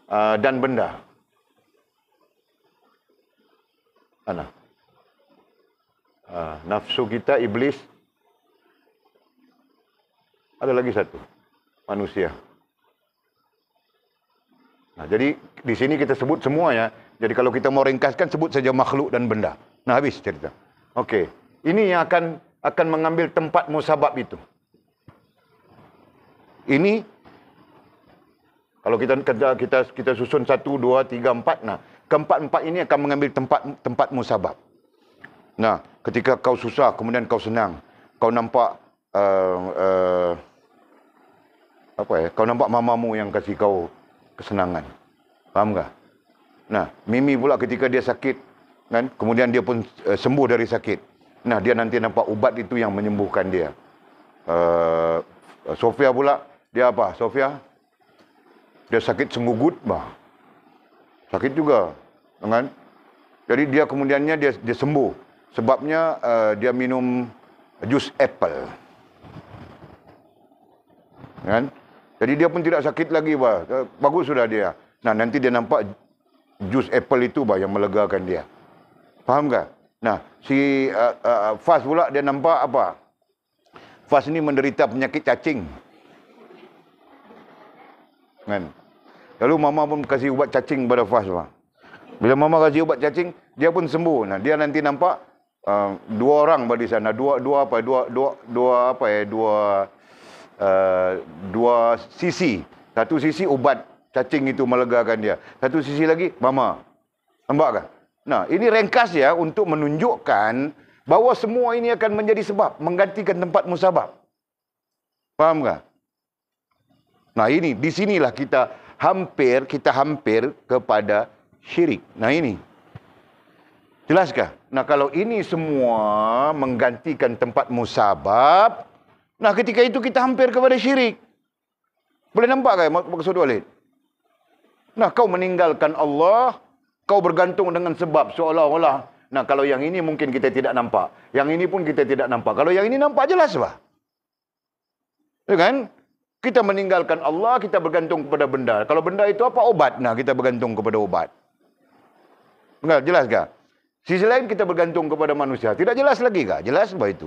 uh, dan benda. Anak. Ha, nafsu kita iblis. Ada lagi satu. Manusia. Nah, jadi di sini kita sebut semuanya. Jadi kalau kita mau ringkaskan sebut saja makhluk dan benda. Nah, habis cerita. Okey. Ini yang akan akan mengambil tempat musabab itu. Ini kalau kita kerja kita kita susun satu dua tiga empat nah keempat empat ini akan mengambil tempat tempat musabab. Nah ketika kau susah kemudian kau senang kau nampak uh, uh, apa ya kau nampak mamamu yang kasih kau kesenangan faham tak nah mimi pula ketika dia sakit kan kemudian dia pun uh, sembuh dari sakit nah dia nanti nampak ubat itu yang menyembuhkan dia uh, sofia pula dia apa sofia dia sakit senggugut bah sakit juga kan jadi dia kemudiannya dia dia sembuh Sebabnya uh, dia minum jus apple. Kan? Jadi dia pun tidak sakit lagi bah. Uh, bagus sudah dia. Nah, nanti dia nampak jus apple itu bah yang melegakan dia. Faham ke? Nah, si uh, uh, Fas pula dia nampak apa? Fas ni menderita penyakit cacing. Kan? Lalu mama pun kasih ubat cacing pada Fas bah. Bila mama kasih ubat cacing, dia pun sembuh. Nah, dia nanti nampak uh, dua orang di sana dua dua apa dua dua dua apa ya dua uh, dua sisi satu sisi ubat cacing itu melegakan dia satu sisi lagi mama nampak kan nah ini ringkas ya untuk menunjukkan bahawa semua ini akan menjadi sebab menggantikan tempat musabab faham kan nah ini di sinilah kita hampir kita hampir kepada syirik nah ini jelaskah Nah kalau ini semua menggantikan tempat musabab, nah ketika itu kita hampir kepada syirik. Boleh nampak ke maksud Walid? Nah kau meninggalkan Allah, kau bergantung dengan sebab seolah-olah. Nah kalau yang ini mungkin kita tidak nampak. Yang ini pun kita tidak nampak. Kalau yang ini nampak jelas lah Ya kan? Kita meninggalkan Allah, kita bergantung kepada benda. Kalau benda itu apa? Obat. Nah, kita bergantung kepada obat. Enggak, jelas enggak? Sisi lain kita bergantung kepada manusia. Tidak jelas lagi kah? Jelas bahawa itu.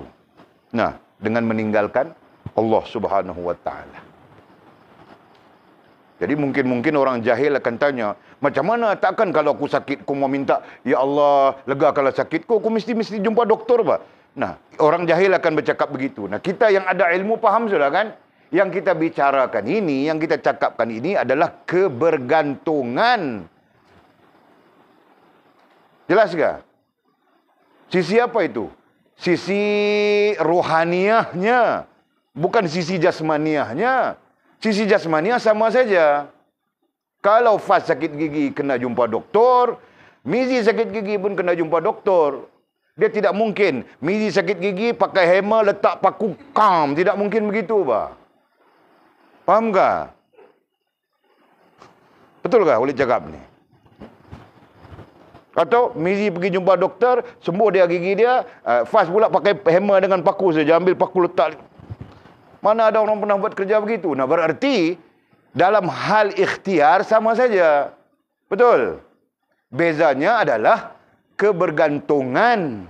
Nah, dengan meninggalkan Allah subhanahu wa ta'ala. Jadi mungkin-mungkin orang jahil akan tanya, macam mana takkan kalau aku sakit, aku mau minta, ya Allah, lega kalau sakitku, aku mesti-mesti jumpa doktor apa? Nah, orang jahil akan bercakap begitu. Nah, kita yang ada ilmu faham sudah kan? Yang kita bicarakan ini, yang kita cakapkan ini adalah kebergantungan. Jelas tak? Sisi apa itu? Sisi ruhaniahnya. Bukan sisi jasmaniahnya. Sisi jasmaniah sama saja. Kalau fas sakit gigi kena jumpa doktor. Mizi sakit gigi pun kena jumpa doktor. Dia tidak mungkin. Mizi sakit gigi pakai hammer letak paku kam. Tidak mungkin begitu. bah? Faham tak? Betul tak boleh cakap ni? Atau Mizi pergi jumpa doktor, sembuh dia gigi dia, uh, fast pula pakai hammer dengan paku saja, ambil paku letak. Mana ada orang pernah buat kerja begitu? Nah, bererti dalam hal ikhtiar sama saja. Betul. Bezanya adalah kebergantungan.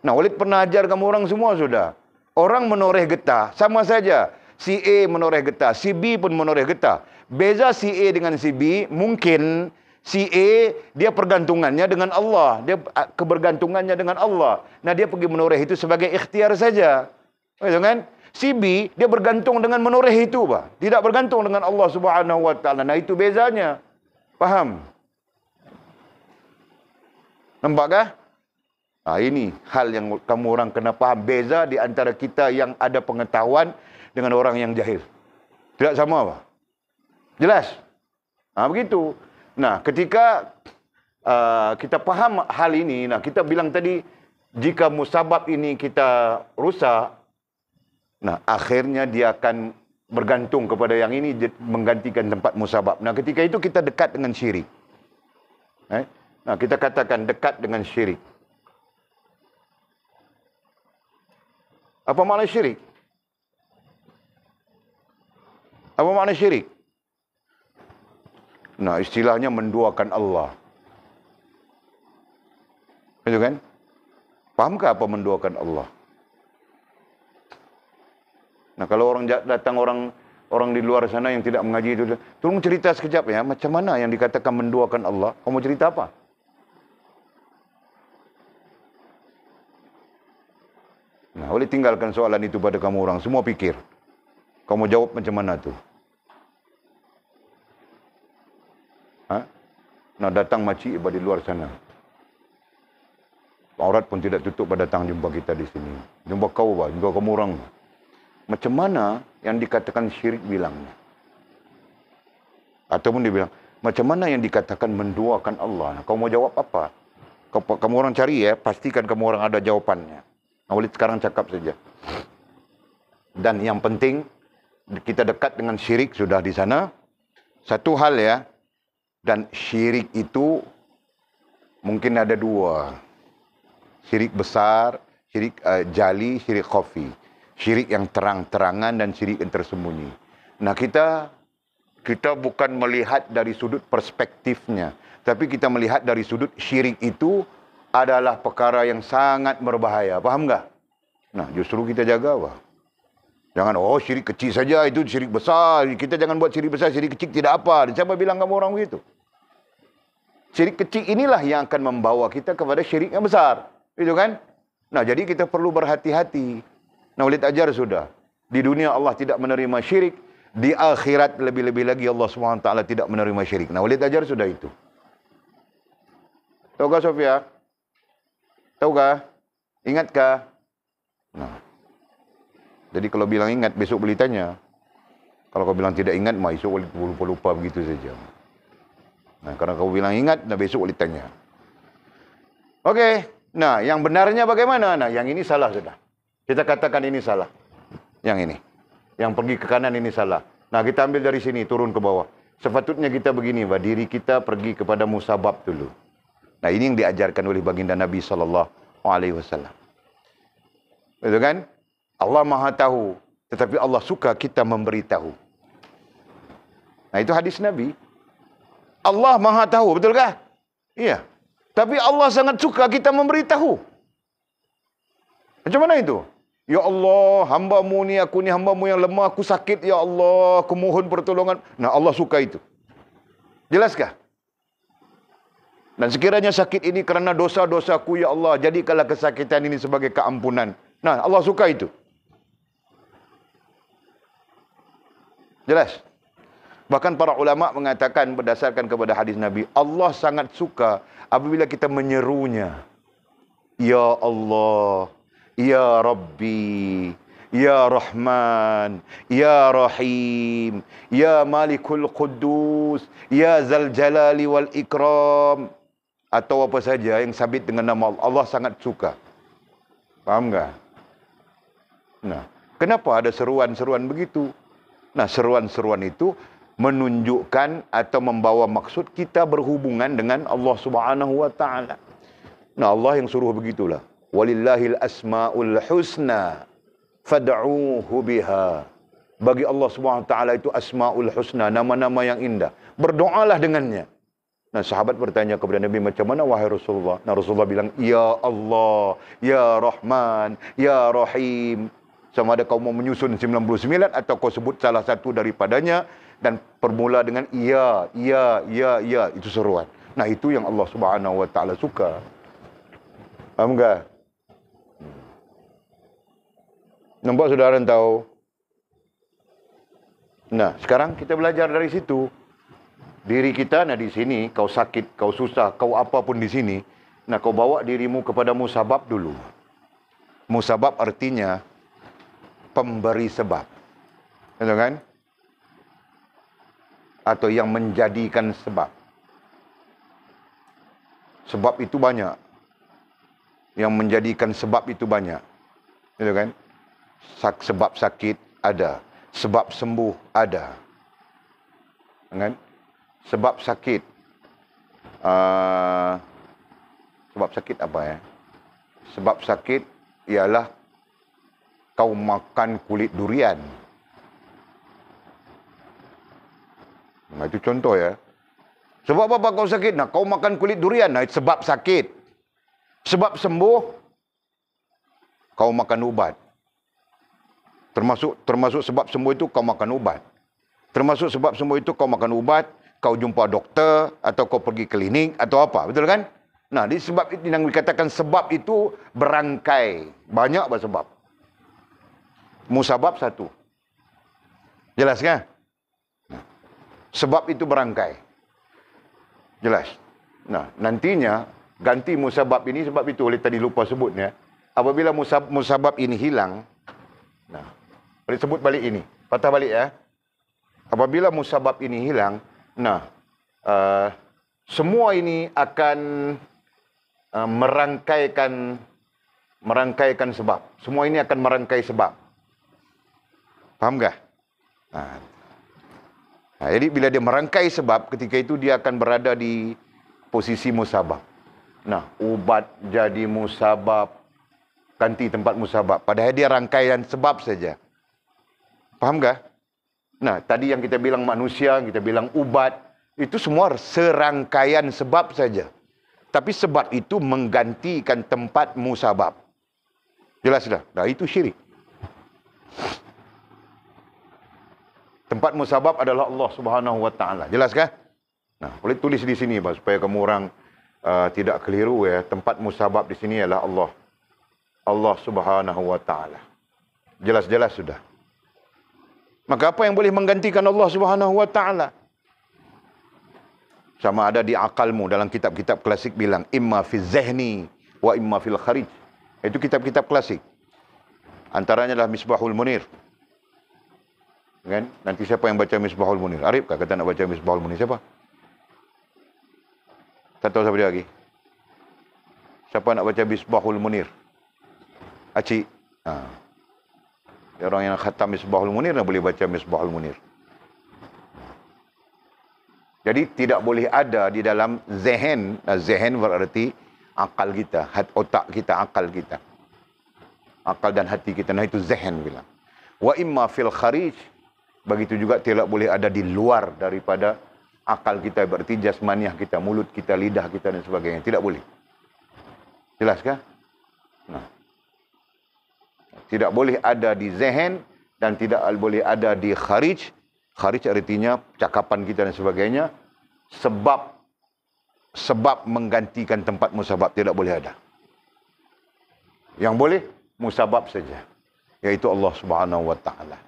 Nah, Walid pernah ajar kamu orang semua sudah. Orang menoreh getah sama saja. Si A menoreh getah, si B pun menoreh getah. Beza si A dengan si B mungkin Si A, dia pergantungannya dengan Allah. Dia ah, kebergantungannya dengan Allah. Nah, dia pergi menoreh itu sebagai ikhtiar saja. Begitu oh, kan? Si B, dia bergantung dengan menoreh itu. Bah. Tidak bergantung dengan Allah subhanahu wa ta'ala. Nah, itu bezanya. Faham? Nampakkah? kah? ini hal yang kamu orang kena faham. Beza di antara kita yang ada pengetahuan dengan orang yang jahil. Tidak sama apa? Jelas? Ah, begitu. Nah, ketika uh, kita faham hal ini, nah kita bilang tadi jika musabab ini kita rusak, nah akhirnya dia akan bergantung kepada yang ini menggantikan tempat musabab. Nah, ketika itu kita dekat dengan syirik. Eh? Nah, kita katakan dekat dengan syirik. Apa makna syirik? Apa makna syirik? nah istilahnya menduakan Allah. Itu kan? Pahamkah apa menduakan Allah? Nah kalau orang datang orang orang di luar sana yang tidak mengaji itu, tolong cerita sekejap ya, macam mana yang dikatakan menduakan Allah? Kamu cerita apa? Nah, boleh tinggalkan soalan itu pada kamu orang. Semua pikir. Kamu jawab macam mana tu? nak datang makcik dari luar sana. Aurat pun tidak tutup pada datang jumpa kita di sini. Jumpa kau, bah. jumpa kamu orang. Macam mana yang dikatakan syirik bilangnya? Ataupun dia bilang, macam mana yang dikatakan menduakan Allah? Kau mau jawab apa? Kamu orang cari ya, pastikan kamu orang ada jawapannya. Boleh sekarang cakap saja. Dan yang penting, kita dekat dengan syirik sudah di sana. Satu hal ya, dan syirik itu mungkin ada dua. Syirik besar, syirik uh, jali, syirik khafi. Syirik yang terang-terangan dan syirik yang tersembunyi. Nah, kita kita bukan melihat dari sudut perspektifnya, tapi kita melihat dari sudut syirik itu adalah perkara yang sangat berbahaya. Faham enggak? Nah, justru kita jaga, Pak. Jangan oh syirik kecil saja itu syirik besar. Kita jangan buat syirik besar, syirik kecil tidak apa. Siapa bilang kamu orang begitu? Syirik kecil inilah yang akan membawa kita kepada syirik yang besar. Itu kan? Nah, jadi kita perlu berhati-hati. Nah, ulit ajar sudah. Di dunia Allah tidak menerima syirik. Di akhirat lebih-lebih lagi Allah SWT tidak menerima syirik. Nah, ulit ajar sudah itu. Tahukah, Sofia? Tahukah? Ingatkah? Nah. Jadi kalau bilang ingat, besok boleh tanya. Kalau kau bilang tidak ingat, mah esok boleh lupa-lupa begitu saja. Nah, kalau kau bilang ingat, nah besok boleh tanya. Okey. Nah, yang benarnya bagaimana? Nah, yang ini salah sudah. Kita katakan ini salah. Yang ini. Yang pergi ke kanan ini salah. Nah, kita ambil dari sini, turun ke bawah. Sepatutnya kita begini, bah, diri kita pergi kepada musabab dulu. Nah, ini yang diajarkan oleh baginda Nabi SAW. Betul kan? Allah Maha tahu tetapi Allah suka kita memberitahu. Nah itu hadis Nabi. Allah Maha tahu betulkah? Iya. Tapi Allah sangat suka kita memberitahu. Macam mana itu? Ya Allah, hamba-Mu ni aku ni hamba-Mu yang lemah, aku sakit ya Allah, aku mohon pertolongan. Nah Allah suka itu. Jelaskah? Dan sekiranya sakit ini kerana dosa-dosaku ya Allah, jadikanlah kesakitan ini sebagai keampunan. Nah, Allah suka itu. Jelas. Bahkan para ulama mengatakan berdasarkan kepada hadis Nabi, Allah sangat suka apabila kita menyerunya. Ya Allah, ya Rabbi, ya Rahman, ya Rahim, ya Malikul Quddus, ya Zal Jalali wal Ikram atau apa saja yang sabit dengan nama Allah, Allah sangat suka. Faham enggak? Nah, kenapa ada seruan-seruan begitu? Nah, seruan-seruan itu menunjukkan atau membawa maksud kita berhubungan dengan Allah Subhanahu wa taala. Nah, Allah yang suruh begitulah. Walillahil asmaul husna fad'uhu biha. Bagi Allah Subhanahu wa taala itu asmaul husna, nama-nama yang indah. Berdoalah dengannya. Nah, sahabat bertanya kepada Nabi macam mana wahai Rasulullah? Nah, Rasulullah bilang, "Ya Allah, ya Rahman, ya Rahim." sama ada kau mau menyusun 99 atau kau sebut salah satu daripadanya dan permula dengan iya iya iya iya itu seruan nah itu yang Allah Subhanahu wa taala suka paham enggak hmm. nampak saudara tahu nah sekarang kita belajar dari situ diri kita nah di sini kau sakit kau susah kau apapun di sini nah kau bawa dirimu kepada musabab dulu musabab artinya pemberi sebab. Betul kan? Atau yang menjadikan sebab. Sebab itu banyak. Yang menjadikan sebab itu banyak. Betul kan? Sebab sakit ada. Sebab sembuh ada. Betul kan? Sebab sakit. Uh, sebab sakit apa ya? Sebab sakit ialah atau makan kulit durian. Nah, itu contoh ya. Sebab apa kau sakit? Nah, kau makan kulit durian. Nah, sebab sakit. Sebab sembuh, kau makan ubat. Termasuk termasuk sebab sembuh itu kau makan ubat. Termasuk sebab sembuh itu kau makan ubat, kau jumpa doktor atau kau pergi klinik atau apa, betul kan? Nah, di sebab itu yang dikatakan sebab itu berangkai, banyak sebab musabab satu. Jelas kan? Sebab itu berangkai. Jelas. Nah, nantinya ganti musabab ini sebab itu oleh tadi lupa sebutnya. Apabila musab, musabab ini hilang, nah, boleh sebut balik ini. Patah balik ya. Apabila musabab ini hilang, nah, uh, semua ini akan uh, merangkaikan merangkaikan sebab. Semua ini akan merangkai sebab. Faham tak? Ha. Ha, jadi bila dia merangkai sebab, ketika itu dia akan berada di posisi musabab. Nah, ubat jadi musabab, ganti tempat musabab. Padahal dia rangkaian sebab saja. Faham tak? Nah, tadi yang kita bilang manusia, kita bilang ubat, itu semua serangkaian sebab saja. Tapi sebab itu menggantikan tempat musabab. Jelas dah? Nah, itu syirik. Tempat musabab adalah Allah Subhanahu wa taala. Jelas kan? Nah, boleh tulis di sini bah, supaya kamu orang uh, tidak keliru ya. Tempat musabab di sini ialah Allah. Allah Subhanahu wa taala. Jelas-jelas sudah. Maka apa yang boleh menggantikan Allah Subhanahu wa taala? Sama ada di akalmu dalam kitab-kitab klasik bilang imma fi zehni wa imma fil kharij. Itu kitab-kitab klasik. Antaranya adalah Misbahul Munir. Kan? Nanti siapa yang baca Misbahul Munir? Arif kah kata nak baca Misbahul Munir? Siapa? Tak tahu siapa dia lagi. Siapa nak baca Misbahul Munir? Aci Ha. Orang yang khatam Misbahul Munir nak boleh baca Misbahul Munir. Jadi tidak boleh ada di dalam zehen. Zehen berarti akal kita, hat otak kita, akal kita. Akal dan hati kita. Nah itu zehen bilang. Wa imma fil kharij Begitu juga tidak boleh ada di luar daripada akal kita berarti jasmaniah kita, mulut kita, lidah kita dan sebagainya. Tidak boleh. Jelaskah? Nah. Tidak boleh ada di zehen dan tidak boleh ada di kharij. Kharij artinya cakapan kita dan sebagainya. Sebab sebab menggantikan tempat musabab tidak boleh ada. Yang boleh musabab saja. Yaitu Allah Subhanahu Wa Taala.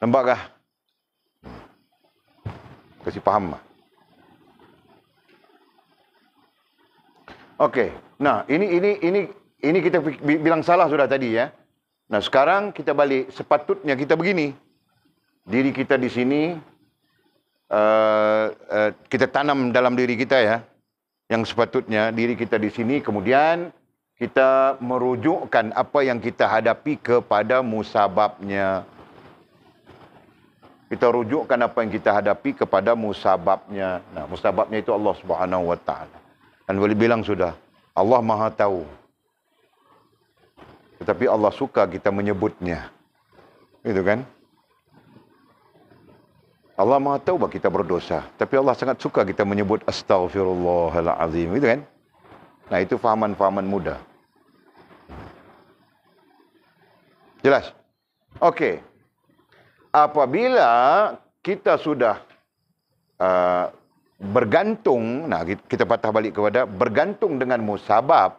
Nampakkah? kasih faham lah. Okey. Nah, ini ini ini ini kita bilang salah sudah tadi ya. Nah, sekarang kita balik sepatutnya kita begini. Diri kita di sini uh, uh, kita tanam dalam diri kita ya. Yang sepatutnya diri kita di sini kemudian kita merujukkan apa yang kita hadapi kepada musababnya kita rujukkan apa yang kita hadapi kepada musababnya. Nah, musababnya itu Allah Subhanahu wa taala. Dan boleh bilang sudah, Allah Maha tahu. Tetapi Allah suka kita menyebutnya. Itu kan? Allah Maha tahu bahawa kita berdosa, tapi Allah sangat suka kita menyebut astaghfirullahalazim, Itu kan? Nah, itu fahaman-fahaman muda. Jelas? Okey apabila kita sudah uh, bergantung nah kita patah balik kepada bergantung dengan musabab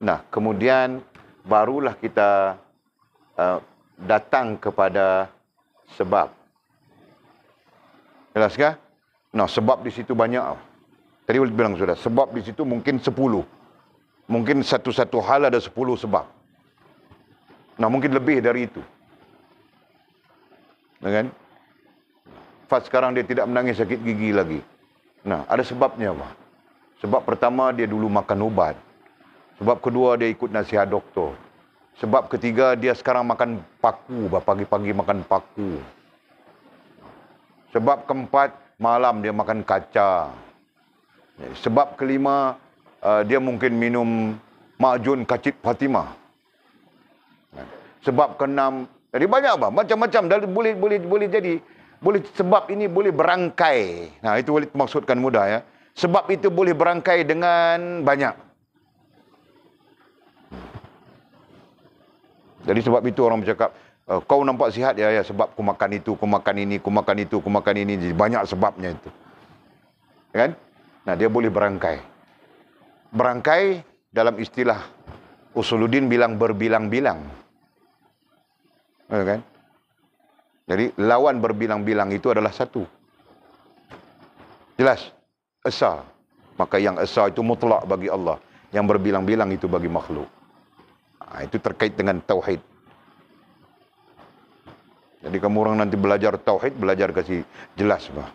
nah kemudian barulah kita uh, datang kepada sebab Jelaskah? nah sebab di situ banyak tadi ulit bilang sudah sebab di situ mungkin sepuluh, mungkin satu-satu hal ada sepuluh sebab nah mungkin lebih dari itu Ya kan? Fat sekarang dia tidak menangis sakit gigi lagi. Nah, ada sebabnya apa? Sebab pertama dia dulu makan ubat. Sebab kedua dia ikut nasihat doktor. Sebab ketiga dia sekarang makan paku, pagi-pagi makan paku. Sebab keempat malam dia makan kaca. Sebab kelima eh, dia mungkin minum makjun kacip Fatimah. Sebab keenam jadi banyak apa? Macam-macam dari boleh boleh boleh jadi boleh sebab ini boleh berangkai. Nah, itu boleh maksudkan mudah ya. Sebab itu boleh berangkai dengan banyak. Jadi sebab itu orang bercakap, eh, kau nampak sihat ya, ya sebab ku makan itu, ku makan ini, ku makan itu, ku makan ini. Jadi banyak sebabnya itu. Kan? Nah, dia boleh berangkai. Berangkai dalam istilah Usuluddin bilang berbilang-bilang. Ya kan? Jadi lawan berbilang-bilang itu adalah satu. Jelas? Esa. Maka yang esa itu mutlak bagi Allah. Yang berbilang-bilang itu bagi makhluk. Ha, itu terkait dengan tauhid. Jadi kamu orang nanti belajar tauhid, belajar kasih jelas bah.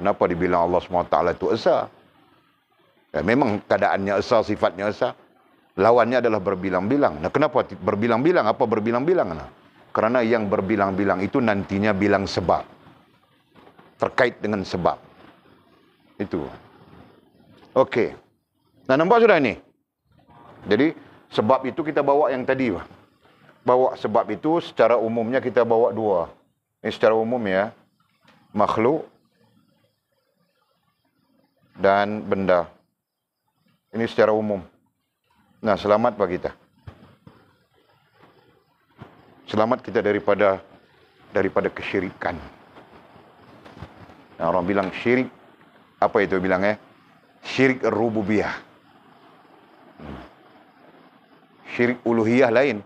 Kenapa dibilang Allah SWT itu esa? Ya, memang keadaannya esa, sifatnya esa lawannya adalah berbilang-bilang. Nah, kenapa berbilang-bilang? Apa berbilang-bilang? Nah, kerana yang berbilang-bilang itu nantinya bilang sebab. Terkait dengan sebab. Itu. Oke. Okay. Nah, nampak sudah ini? Jadi, sebab itu kita bawa yang tadi. Bawa sebab itu secara umumnya kita bawa dua. Ini secara umum ya. Makhluk. Dan benda. Ini secara umum. Nah, selamat bagi kita. Selamat kita daripada daripada kesyirikan. Nah, orang bilang syirik apa itu bilang ya? Syirik rububiyah. Hmm. Syirik uluhiyah lain.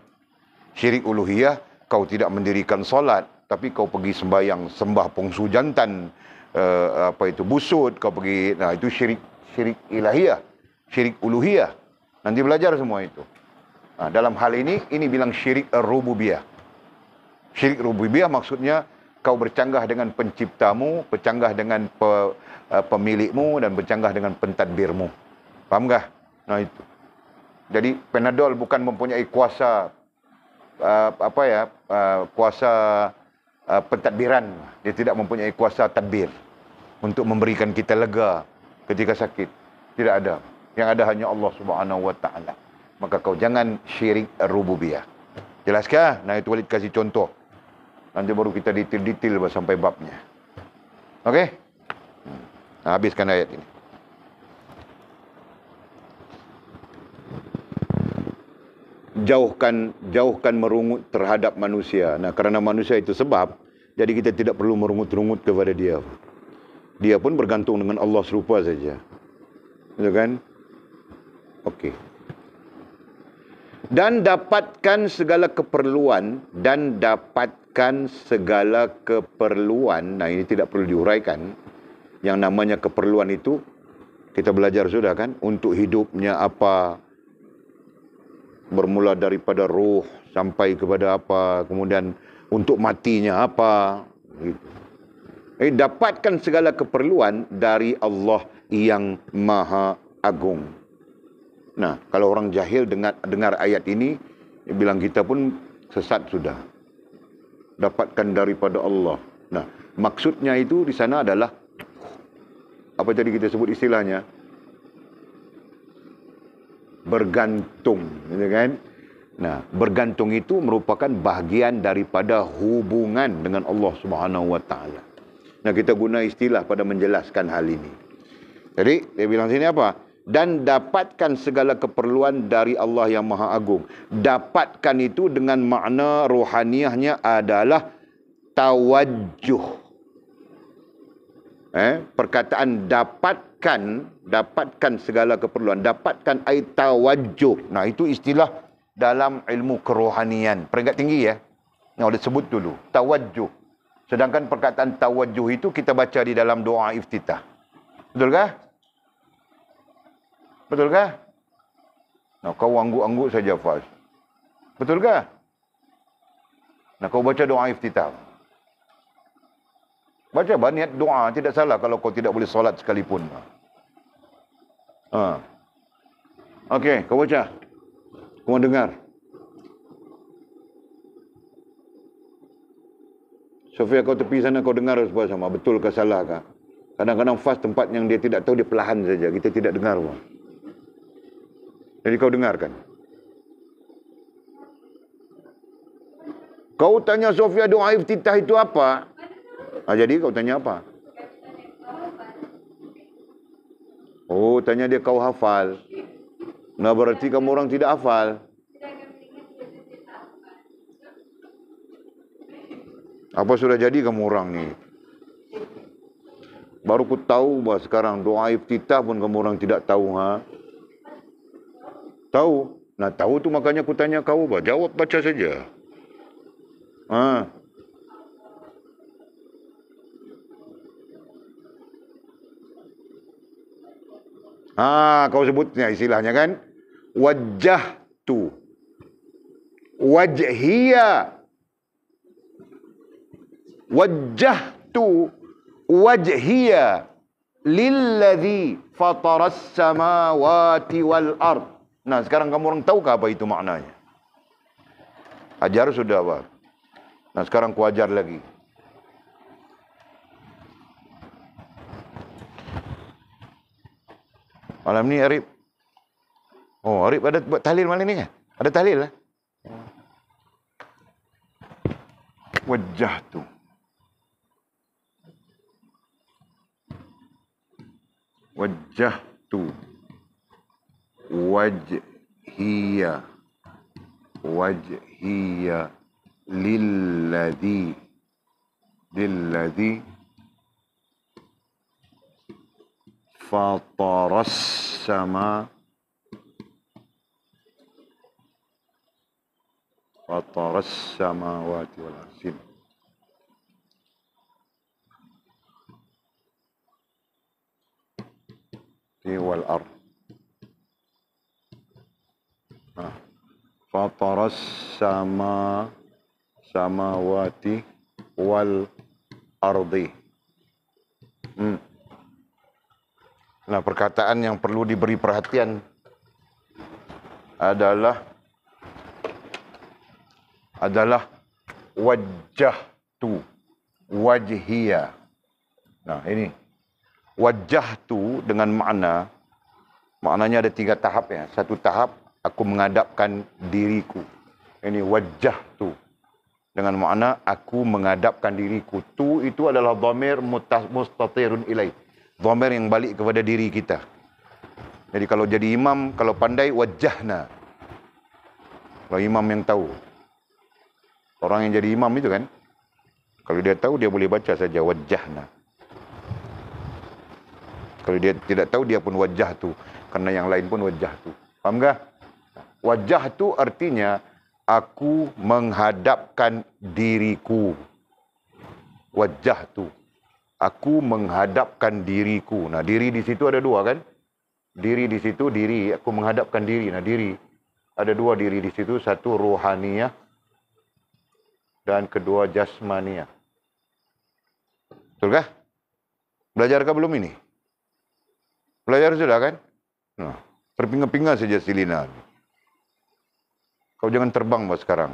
Syirik uluhiyah kau tidak mendirikan solat tapi kau pergi sembahyang sembah pungsu jantan uh, apa itu busut kau pergi nah itu syirik syirik ilahiyah syirik uluhiyah Nanti belajar semua itu. Nah, dalam hal ini, ini bilang syirik rububiyah. Syirik rububiyah maksudnya kau bercanggah dengan penciptamu, bercanggah dengan pe, uh, pemilikmu, dan bercanggah dengan pentadbirmu. Faham kah? Nah itu. Jadi penadol bukan mempunyai kuasa uh, apa ya uh, kuasa uh, pentadbiran. Dia tidak mempunyai kuasa tadbir untuk memberikan kita lega ketika sakit. Tidak ada yang ada hanya Allah Subhanahu wa taala maka kau jangan syirik rububiyah jelaskah nah itu Walid kasih contoh nanti baru kita detail-detail sampai babnya okey hmm. nah, habiskan ayat ini jauhkan jauhkan merungut terhadap manusia nah kerana manusia itu sebab jadi kita tidak perlu merungut-rungut kepada dia dia pun bergantung dengan Allah serupa saja. Betul kan? Okey. Dan dapatkan segala keperluan dan dapatkan segala keperluan. Nah, ini tidak perlu diuraikan. Yang namanya keperluan itu kita belajar sudah kan untuk hidupnya apa bermula daripada ruh sampai kepada apa kemudian untuk matinya apa gitu. Eh, dapatkan segala keperluan dari Allah yang Maha Agung. Nah, kalau orang jahil dengar, dengar ayat ini, bilang kita pun sesat sudah. Dapatkan daripada Allah. Nah, maksudnya itu di sana adalah, apa jadi kita sebut istilahnya? Bergantung. Gitu kan? Nah, bergantung itu merupakan bahagian daripada hubungan dengan Allah Subhanahu wa taala. Nah, kita guna istilah pada menjelaskan hal ini. Jadi, dia bilang sini apa? dan dapatkan segala keperluan dari Allah yang Maha Agung. Dapatkan itu dengan makna rohaniahnya adalah tawajjuh. Eh, perkataan dapatkan, dapatkan segala keperluan, dapatkan ai tawajjuh. Nah, itu istilah dalam ilmu kerohanian. Peringkat tinggi ya. Yang nah, disebut dulu, tawajjuh. Sedangkan perkataan tawajjuh itu kita baca di dalam doa iftitah. Betul kah? Betul ke? Nah, kau angguk-angguk saja Faiz. Betul ke? Nah, kau baca doa iftitah. Baca niat doa tidak salah kalau kau tidak boleh solat sekalipun. Ha. Okey, kau baca. Kau dengar. Sofia kau tepi sana kau dengar sama betul ke salah ke? Kadang-kadang fast tempat yang dia tidak tahu dia pelahan saja. Kita tidak dengar pun. Jadi kau dengarkan. Kau tanya Sofia doa iftitah itu apa? Ah, jadi kau tanya apa? Oh, tanya dia kau hafal. Nah, berarti kamu orang tidak hafal. Apa sudah jadi kamu orang ni? Baru ku tahu bahawa sekarang doa iftitah pun kamu orang tidak tahu. Ha? tahu. Nak tahu tu makanya aku tanya kau apa? Jawab baca saja. Ha. Ha, kau sebutnya istilahnya kan? Wajah tu. Wajhiya. Wajah tu. Wajhiya. Lilladhi fataras samawati wal ardu. Nah sekarang kamu orang tahu ke apa itu maknanya? Ajar sudah Pak. Nah sekarang kuajar lagi. Malam ni Arif. Oh Arif ada buat tahlil malam ni kan? Ada tahlil lah. Wajah tu. Wajah tu. وجهية وجهية للذي للذي فطر السماء فطر السماوات والأرض والأرض Ah. Fataras sama samawati wal ardi. Hmm. Nah, perkataan yang perlu diberi perhatian adalah adalah wajah tu wajhiya. Nah, ini wajah tu dengan makna maknanya ada tiga tahap ya. Satu tahap aku menghadapkan diriku. Ini wajah tu. Dengan makna aku menghadapkan diriku. Tu itu adalah dhamir mustatirun ilaih. Dhamir yang balik kepada diri kita. Jadi kalau jadi imam, kalau pandai wajahna. Kalau imam yang tahu. Orang yang jadi imam itu kan. Kalau dia tahu, dia boleh baca saja wajahna. Kalau dia tidak tahu, dia pun wajah tu. Kerana yang lain pun wajah tu. Faham Faham Wajah tu artinya aku menghadapkan diriku. Wajah tu aku menghadapkan diriku. Nah, diri di situ ada dua kan? Diri di situ diri aku menghadapkan diri. Nah, diri ada dua diri di situ, satu rohaniah dan kedua jasmaniah. Betul kah? Belajar kah belum ini? Belajar sudah kan? Nah, terpinga-pinga saja Silina. Si kau jangan terbang buat sekarang.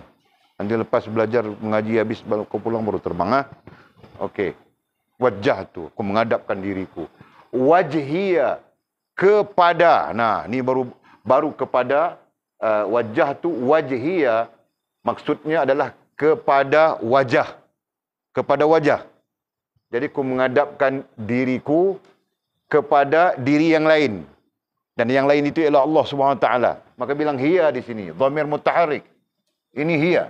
Nanti lepas belajar mengaji habis baru kau pulang baru terbang ah. Okey. Wajah tu aku menghadapkan diriku. Wajhiya kepada. Nah, ni baru baru kepada uh, wajah tu wajhiya maksudnya adalah kepada wajah. Kepada wajah. Jadi aku menghadapkan diriku kepada diri yang lain. Dan yang lain itu ialah Allah SWT. Maka bilang hiya di sini. Dhamir mutaharik. Ini hiya.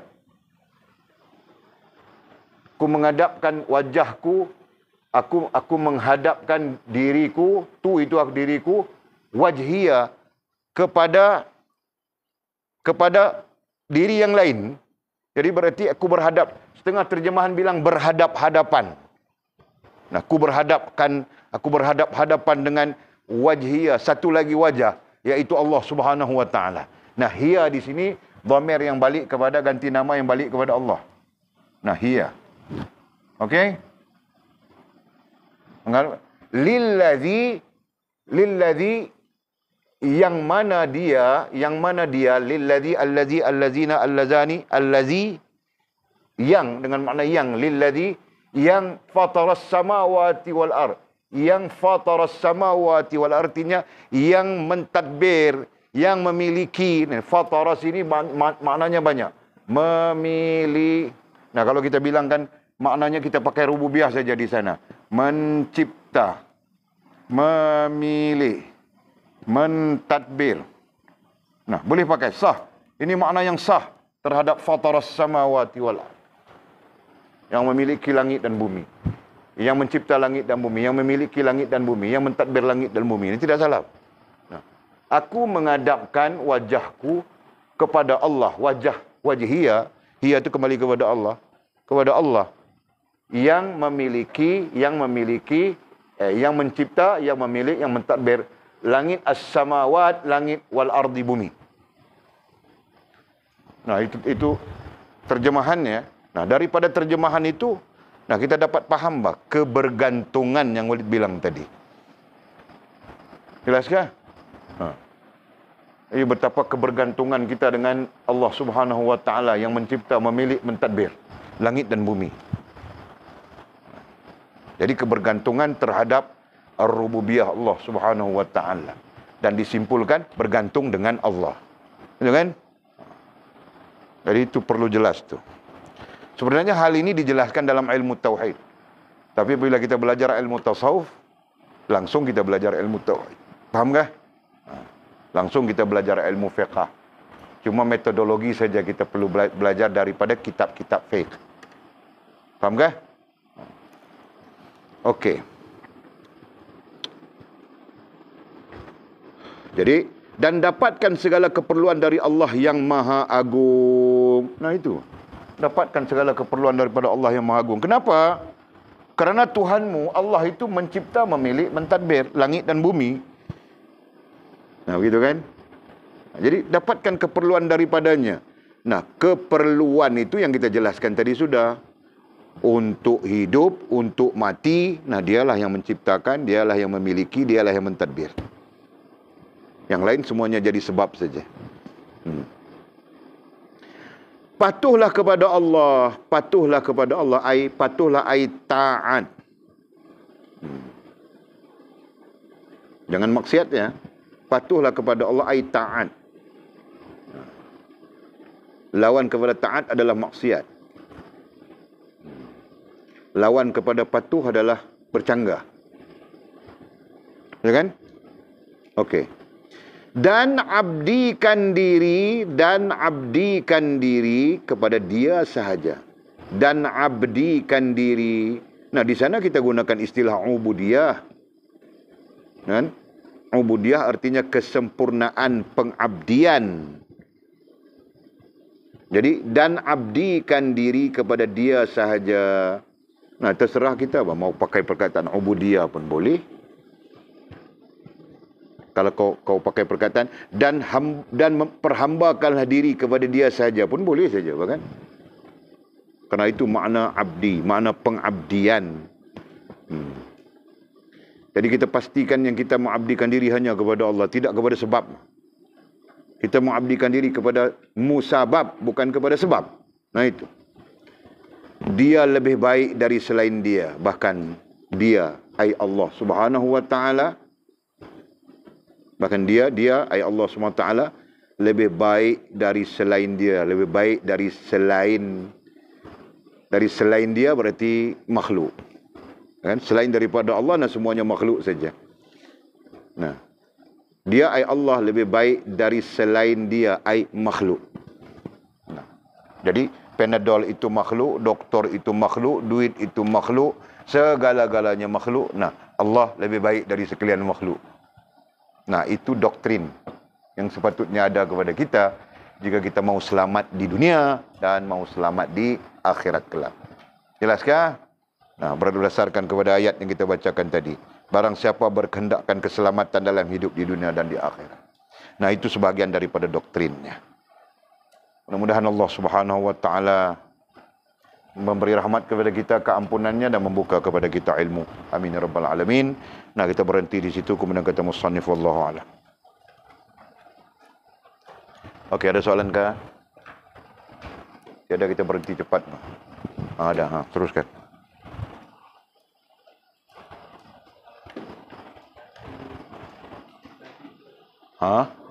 Ku menghadapkan wajahku. Aku aku menghadapkan diriku. Tu itu aku diriku. Wajhiya. Kepada. Kepada diri yang lain. Jadi berarti aku berhadap. Setengah terjemahan bilang berhadap-hadapan. Nah, aku berhadapkan. Aku berhadap-hadapan Dengan wajhiya satu lagi wajah iaitu Allah Subhanahu wa taala. Nah, hiya di sini dhamir yang balik kepada ganti nama yang balik kepada Allah. Nah, hiya. Okey? Lillazi lillazi yang mana dia yang mana dia lillazi allazi allazina allazani allazi yang dengan makna yang lillazi yang fatara samawati wal ardh yang fatara samawati wal artinya yang mentadbir yang memiliki ini fatara sini maknanya banyak Memilih. nah kalau kita bilang kan maknanya kita pakai rububiyah saja di sana mencipta memilih mentadbir nah boleh pakai sah ini makna yang sah terhadap fatara samawati wal yang memiliki langit dan bumi yang mencipta langit dan bumi, yang memiliki langit dan bumi, yang mentadbir langit dan bumi. Ini tidak salah. Nah, aku mengadapkan wajahku kepada Allah. Wajah, wajah hiya. Hiya itu kembali kepada Allah. Kepada Allah. Yang memiliki, yang memiliki, eh, yang mencipta, yang memiliki, yang mentadbir. Langit as-samawat, langit wal-ardi bumi. Nah, itu, itu terjemahannya. Nah, daripada terjemahan itu, Nah, kita dapat faham bah, kebergantungan yang Walid bilang tadi. Jelaskah? Ha. Ini betapa kebergantungan kita dengan Allah Subhanahu Wa Taala yang mencipta, memilik, mentadbir langit dan bumi. Jadi kebergantungan terhadap ar rububiyah Allah Subhanahu Wa Taala dan disimpulkan bergantung dengan Allah. Betul kan? Jadi itu perlu jelas tu. Sebenarnya hal ini dijelaskan dalam ilmu tauhid. Tapi bila kita belajar ilmu tasawuf, langsung kita belajar ilmu tauhid. Paham enggak? Langsung kita belajar ilmu fiqh. Cuma metodologi saja kita perlu belajar daripada kitab-kitab fiqh. Paham enggak? Oke. Jadi dan dapatkan segala keperluan dari Allah yang Maha Agung. Nah itu dapatkan segala keperluan daripada Allah yang Maha Agung. Kenapa? Kerana Tuhanmu Allah itu mencipta, memilik, mentadbir langit dan bumi. Nah, begitu kan? Jadi dapatkan keperluan daripadanya. Nah, keperluan itu yang kita jelaskan tadi sudah untuk hidup, untuk mati, nah dialah yang menciptakan, dialah yang memiliki, dialah yang mentadbir. Yang lain semuanya jadi sebab saja. Hmm patuhlah kepada Allah, patuhlah kepada Allah, ai patuhlah ai taat. Hmm. Jangan maksiat ya. Patuhlah kepada Allah ai taat. Hmm. Lawan kepada taat adalah maksiat. Hmm. Lawan kepada patuh adalah bercanggah. Ya kan? Okey dan abdikan diri dan abdikan diri kepada dia sahaja dan abdikan diri nah di sana kita gunakan istilah ubudiyah kan ubudiyah artinya kesempurnaan pengabdian jadi dan abdikan diri kepada dia sahaja nah terserah kita mau pakai perkataan ubudiyah pun boleh kalau kau kau pakai perkataan dan ham, dan memperhambakanlah diri kepada dia saja pun boleh saja bukan kerana itu makna abdi makna pengabdian hmm. jadi kita pastikan yang kita mengabdikan diri hanya kepada Allah tidak kepada sebab kita mengabdikan diri kepada musabab bukan kepada sebab nah itu dia lebih baik dari selain dia bahkan dia ai Allah subhanahu wa taala bahkan dia dia ayat Allah SWT lebih baik dari selain dia lebih baik dari selain dari selain dia berarti makhluk kan selain daripada Allah dan semuanya makhluk saja nah dia ayat Allah lebih baik dari selain dia ayat makhluk nah jadi penadol itu makhluk, doktor itu makhluk, duit itu makhluk, segala-galanya makhluk. Nah, Allah lebih baik dari sekalian makhluk. Nah, itu doktrin yang sepatutnya ada kepada kita jika kita mau selamat di dunia dan mau selamat di akhirat kelak. Jelaskah? Nah, berdasarkan kepada ayat yang kita bacakan tadi, barang siapa berkehendakkan keselamatan dalam hidup di dunia dan di akhirat. Nah, itu sebahagian daripada doktrinnya. Mudah-mudahan Allah Subhanahu wa taala memberi rahmat kepada kita keampunannya dan membuka kepada kita ilmu. Amin ya rabbal alamin. Nah kita berhenti di situ kemudian kita musannif wallahu alam. Okey ada soalan ke? Tiada kita berhenti cepat. Ah Ada ha teruskan. Huh? Ha?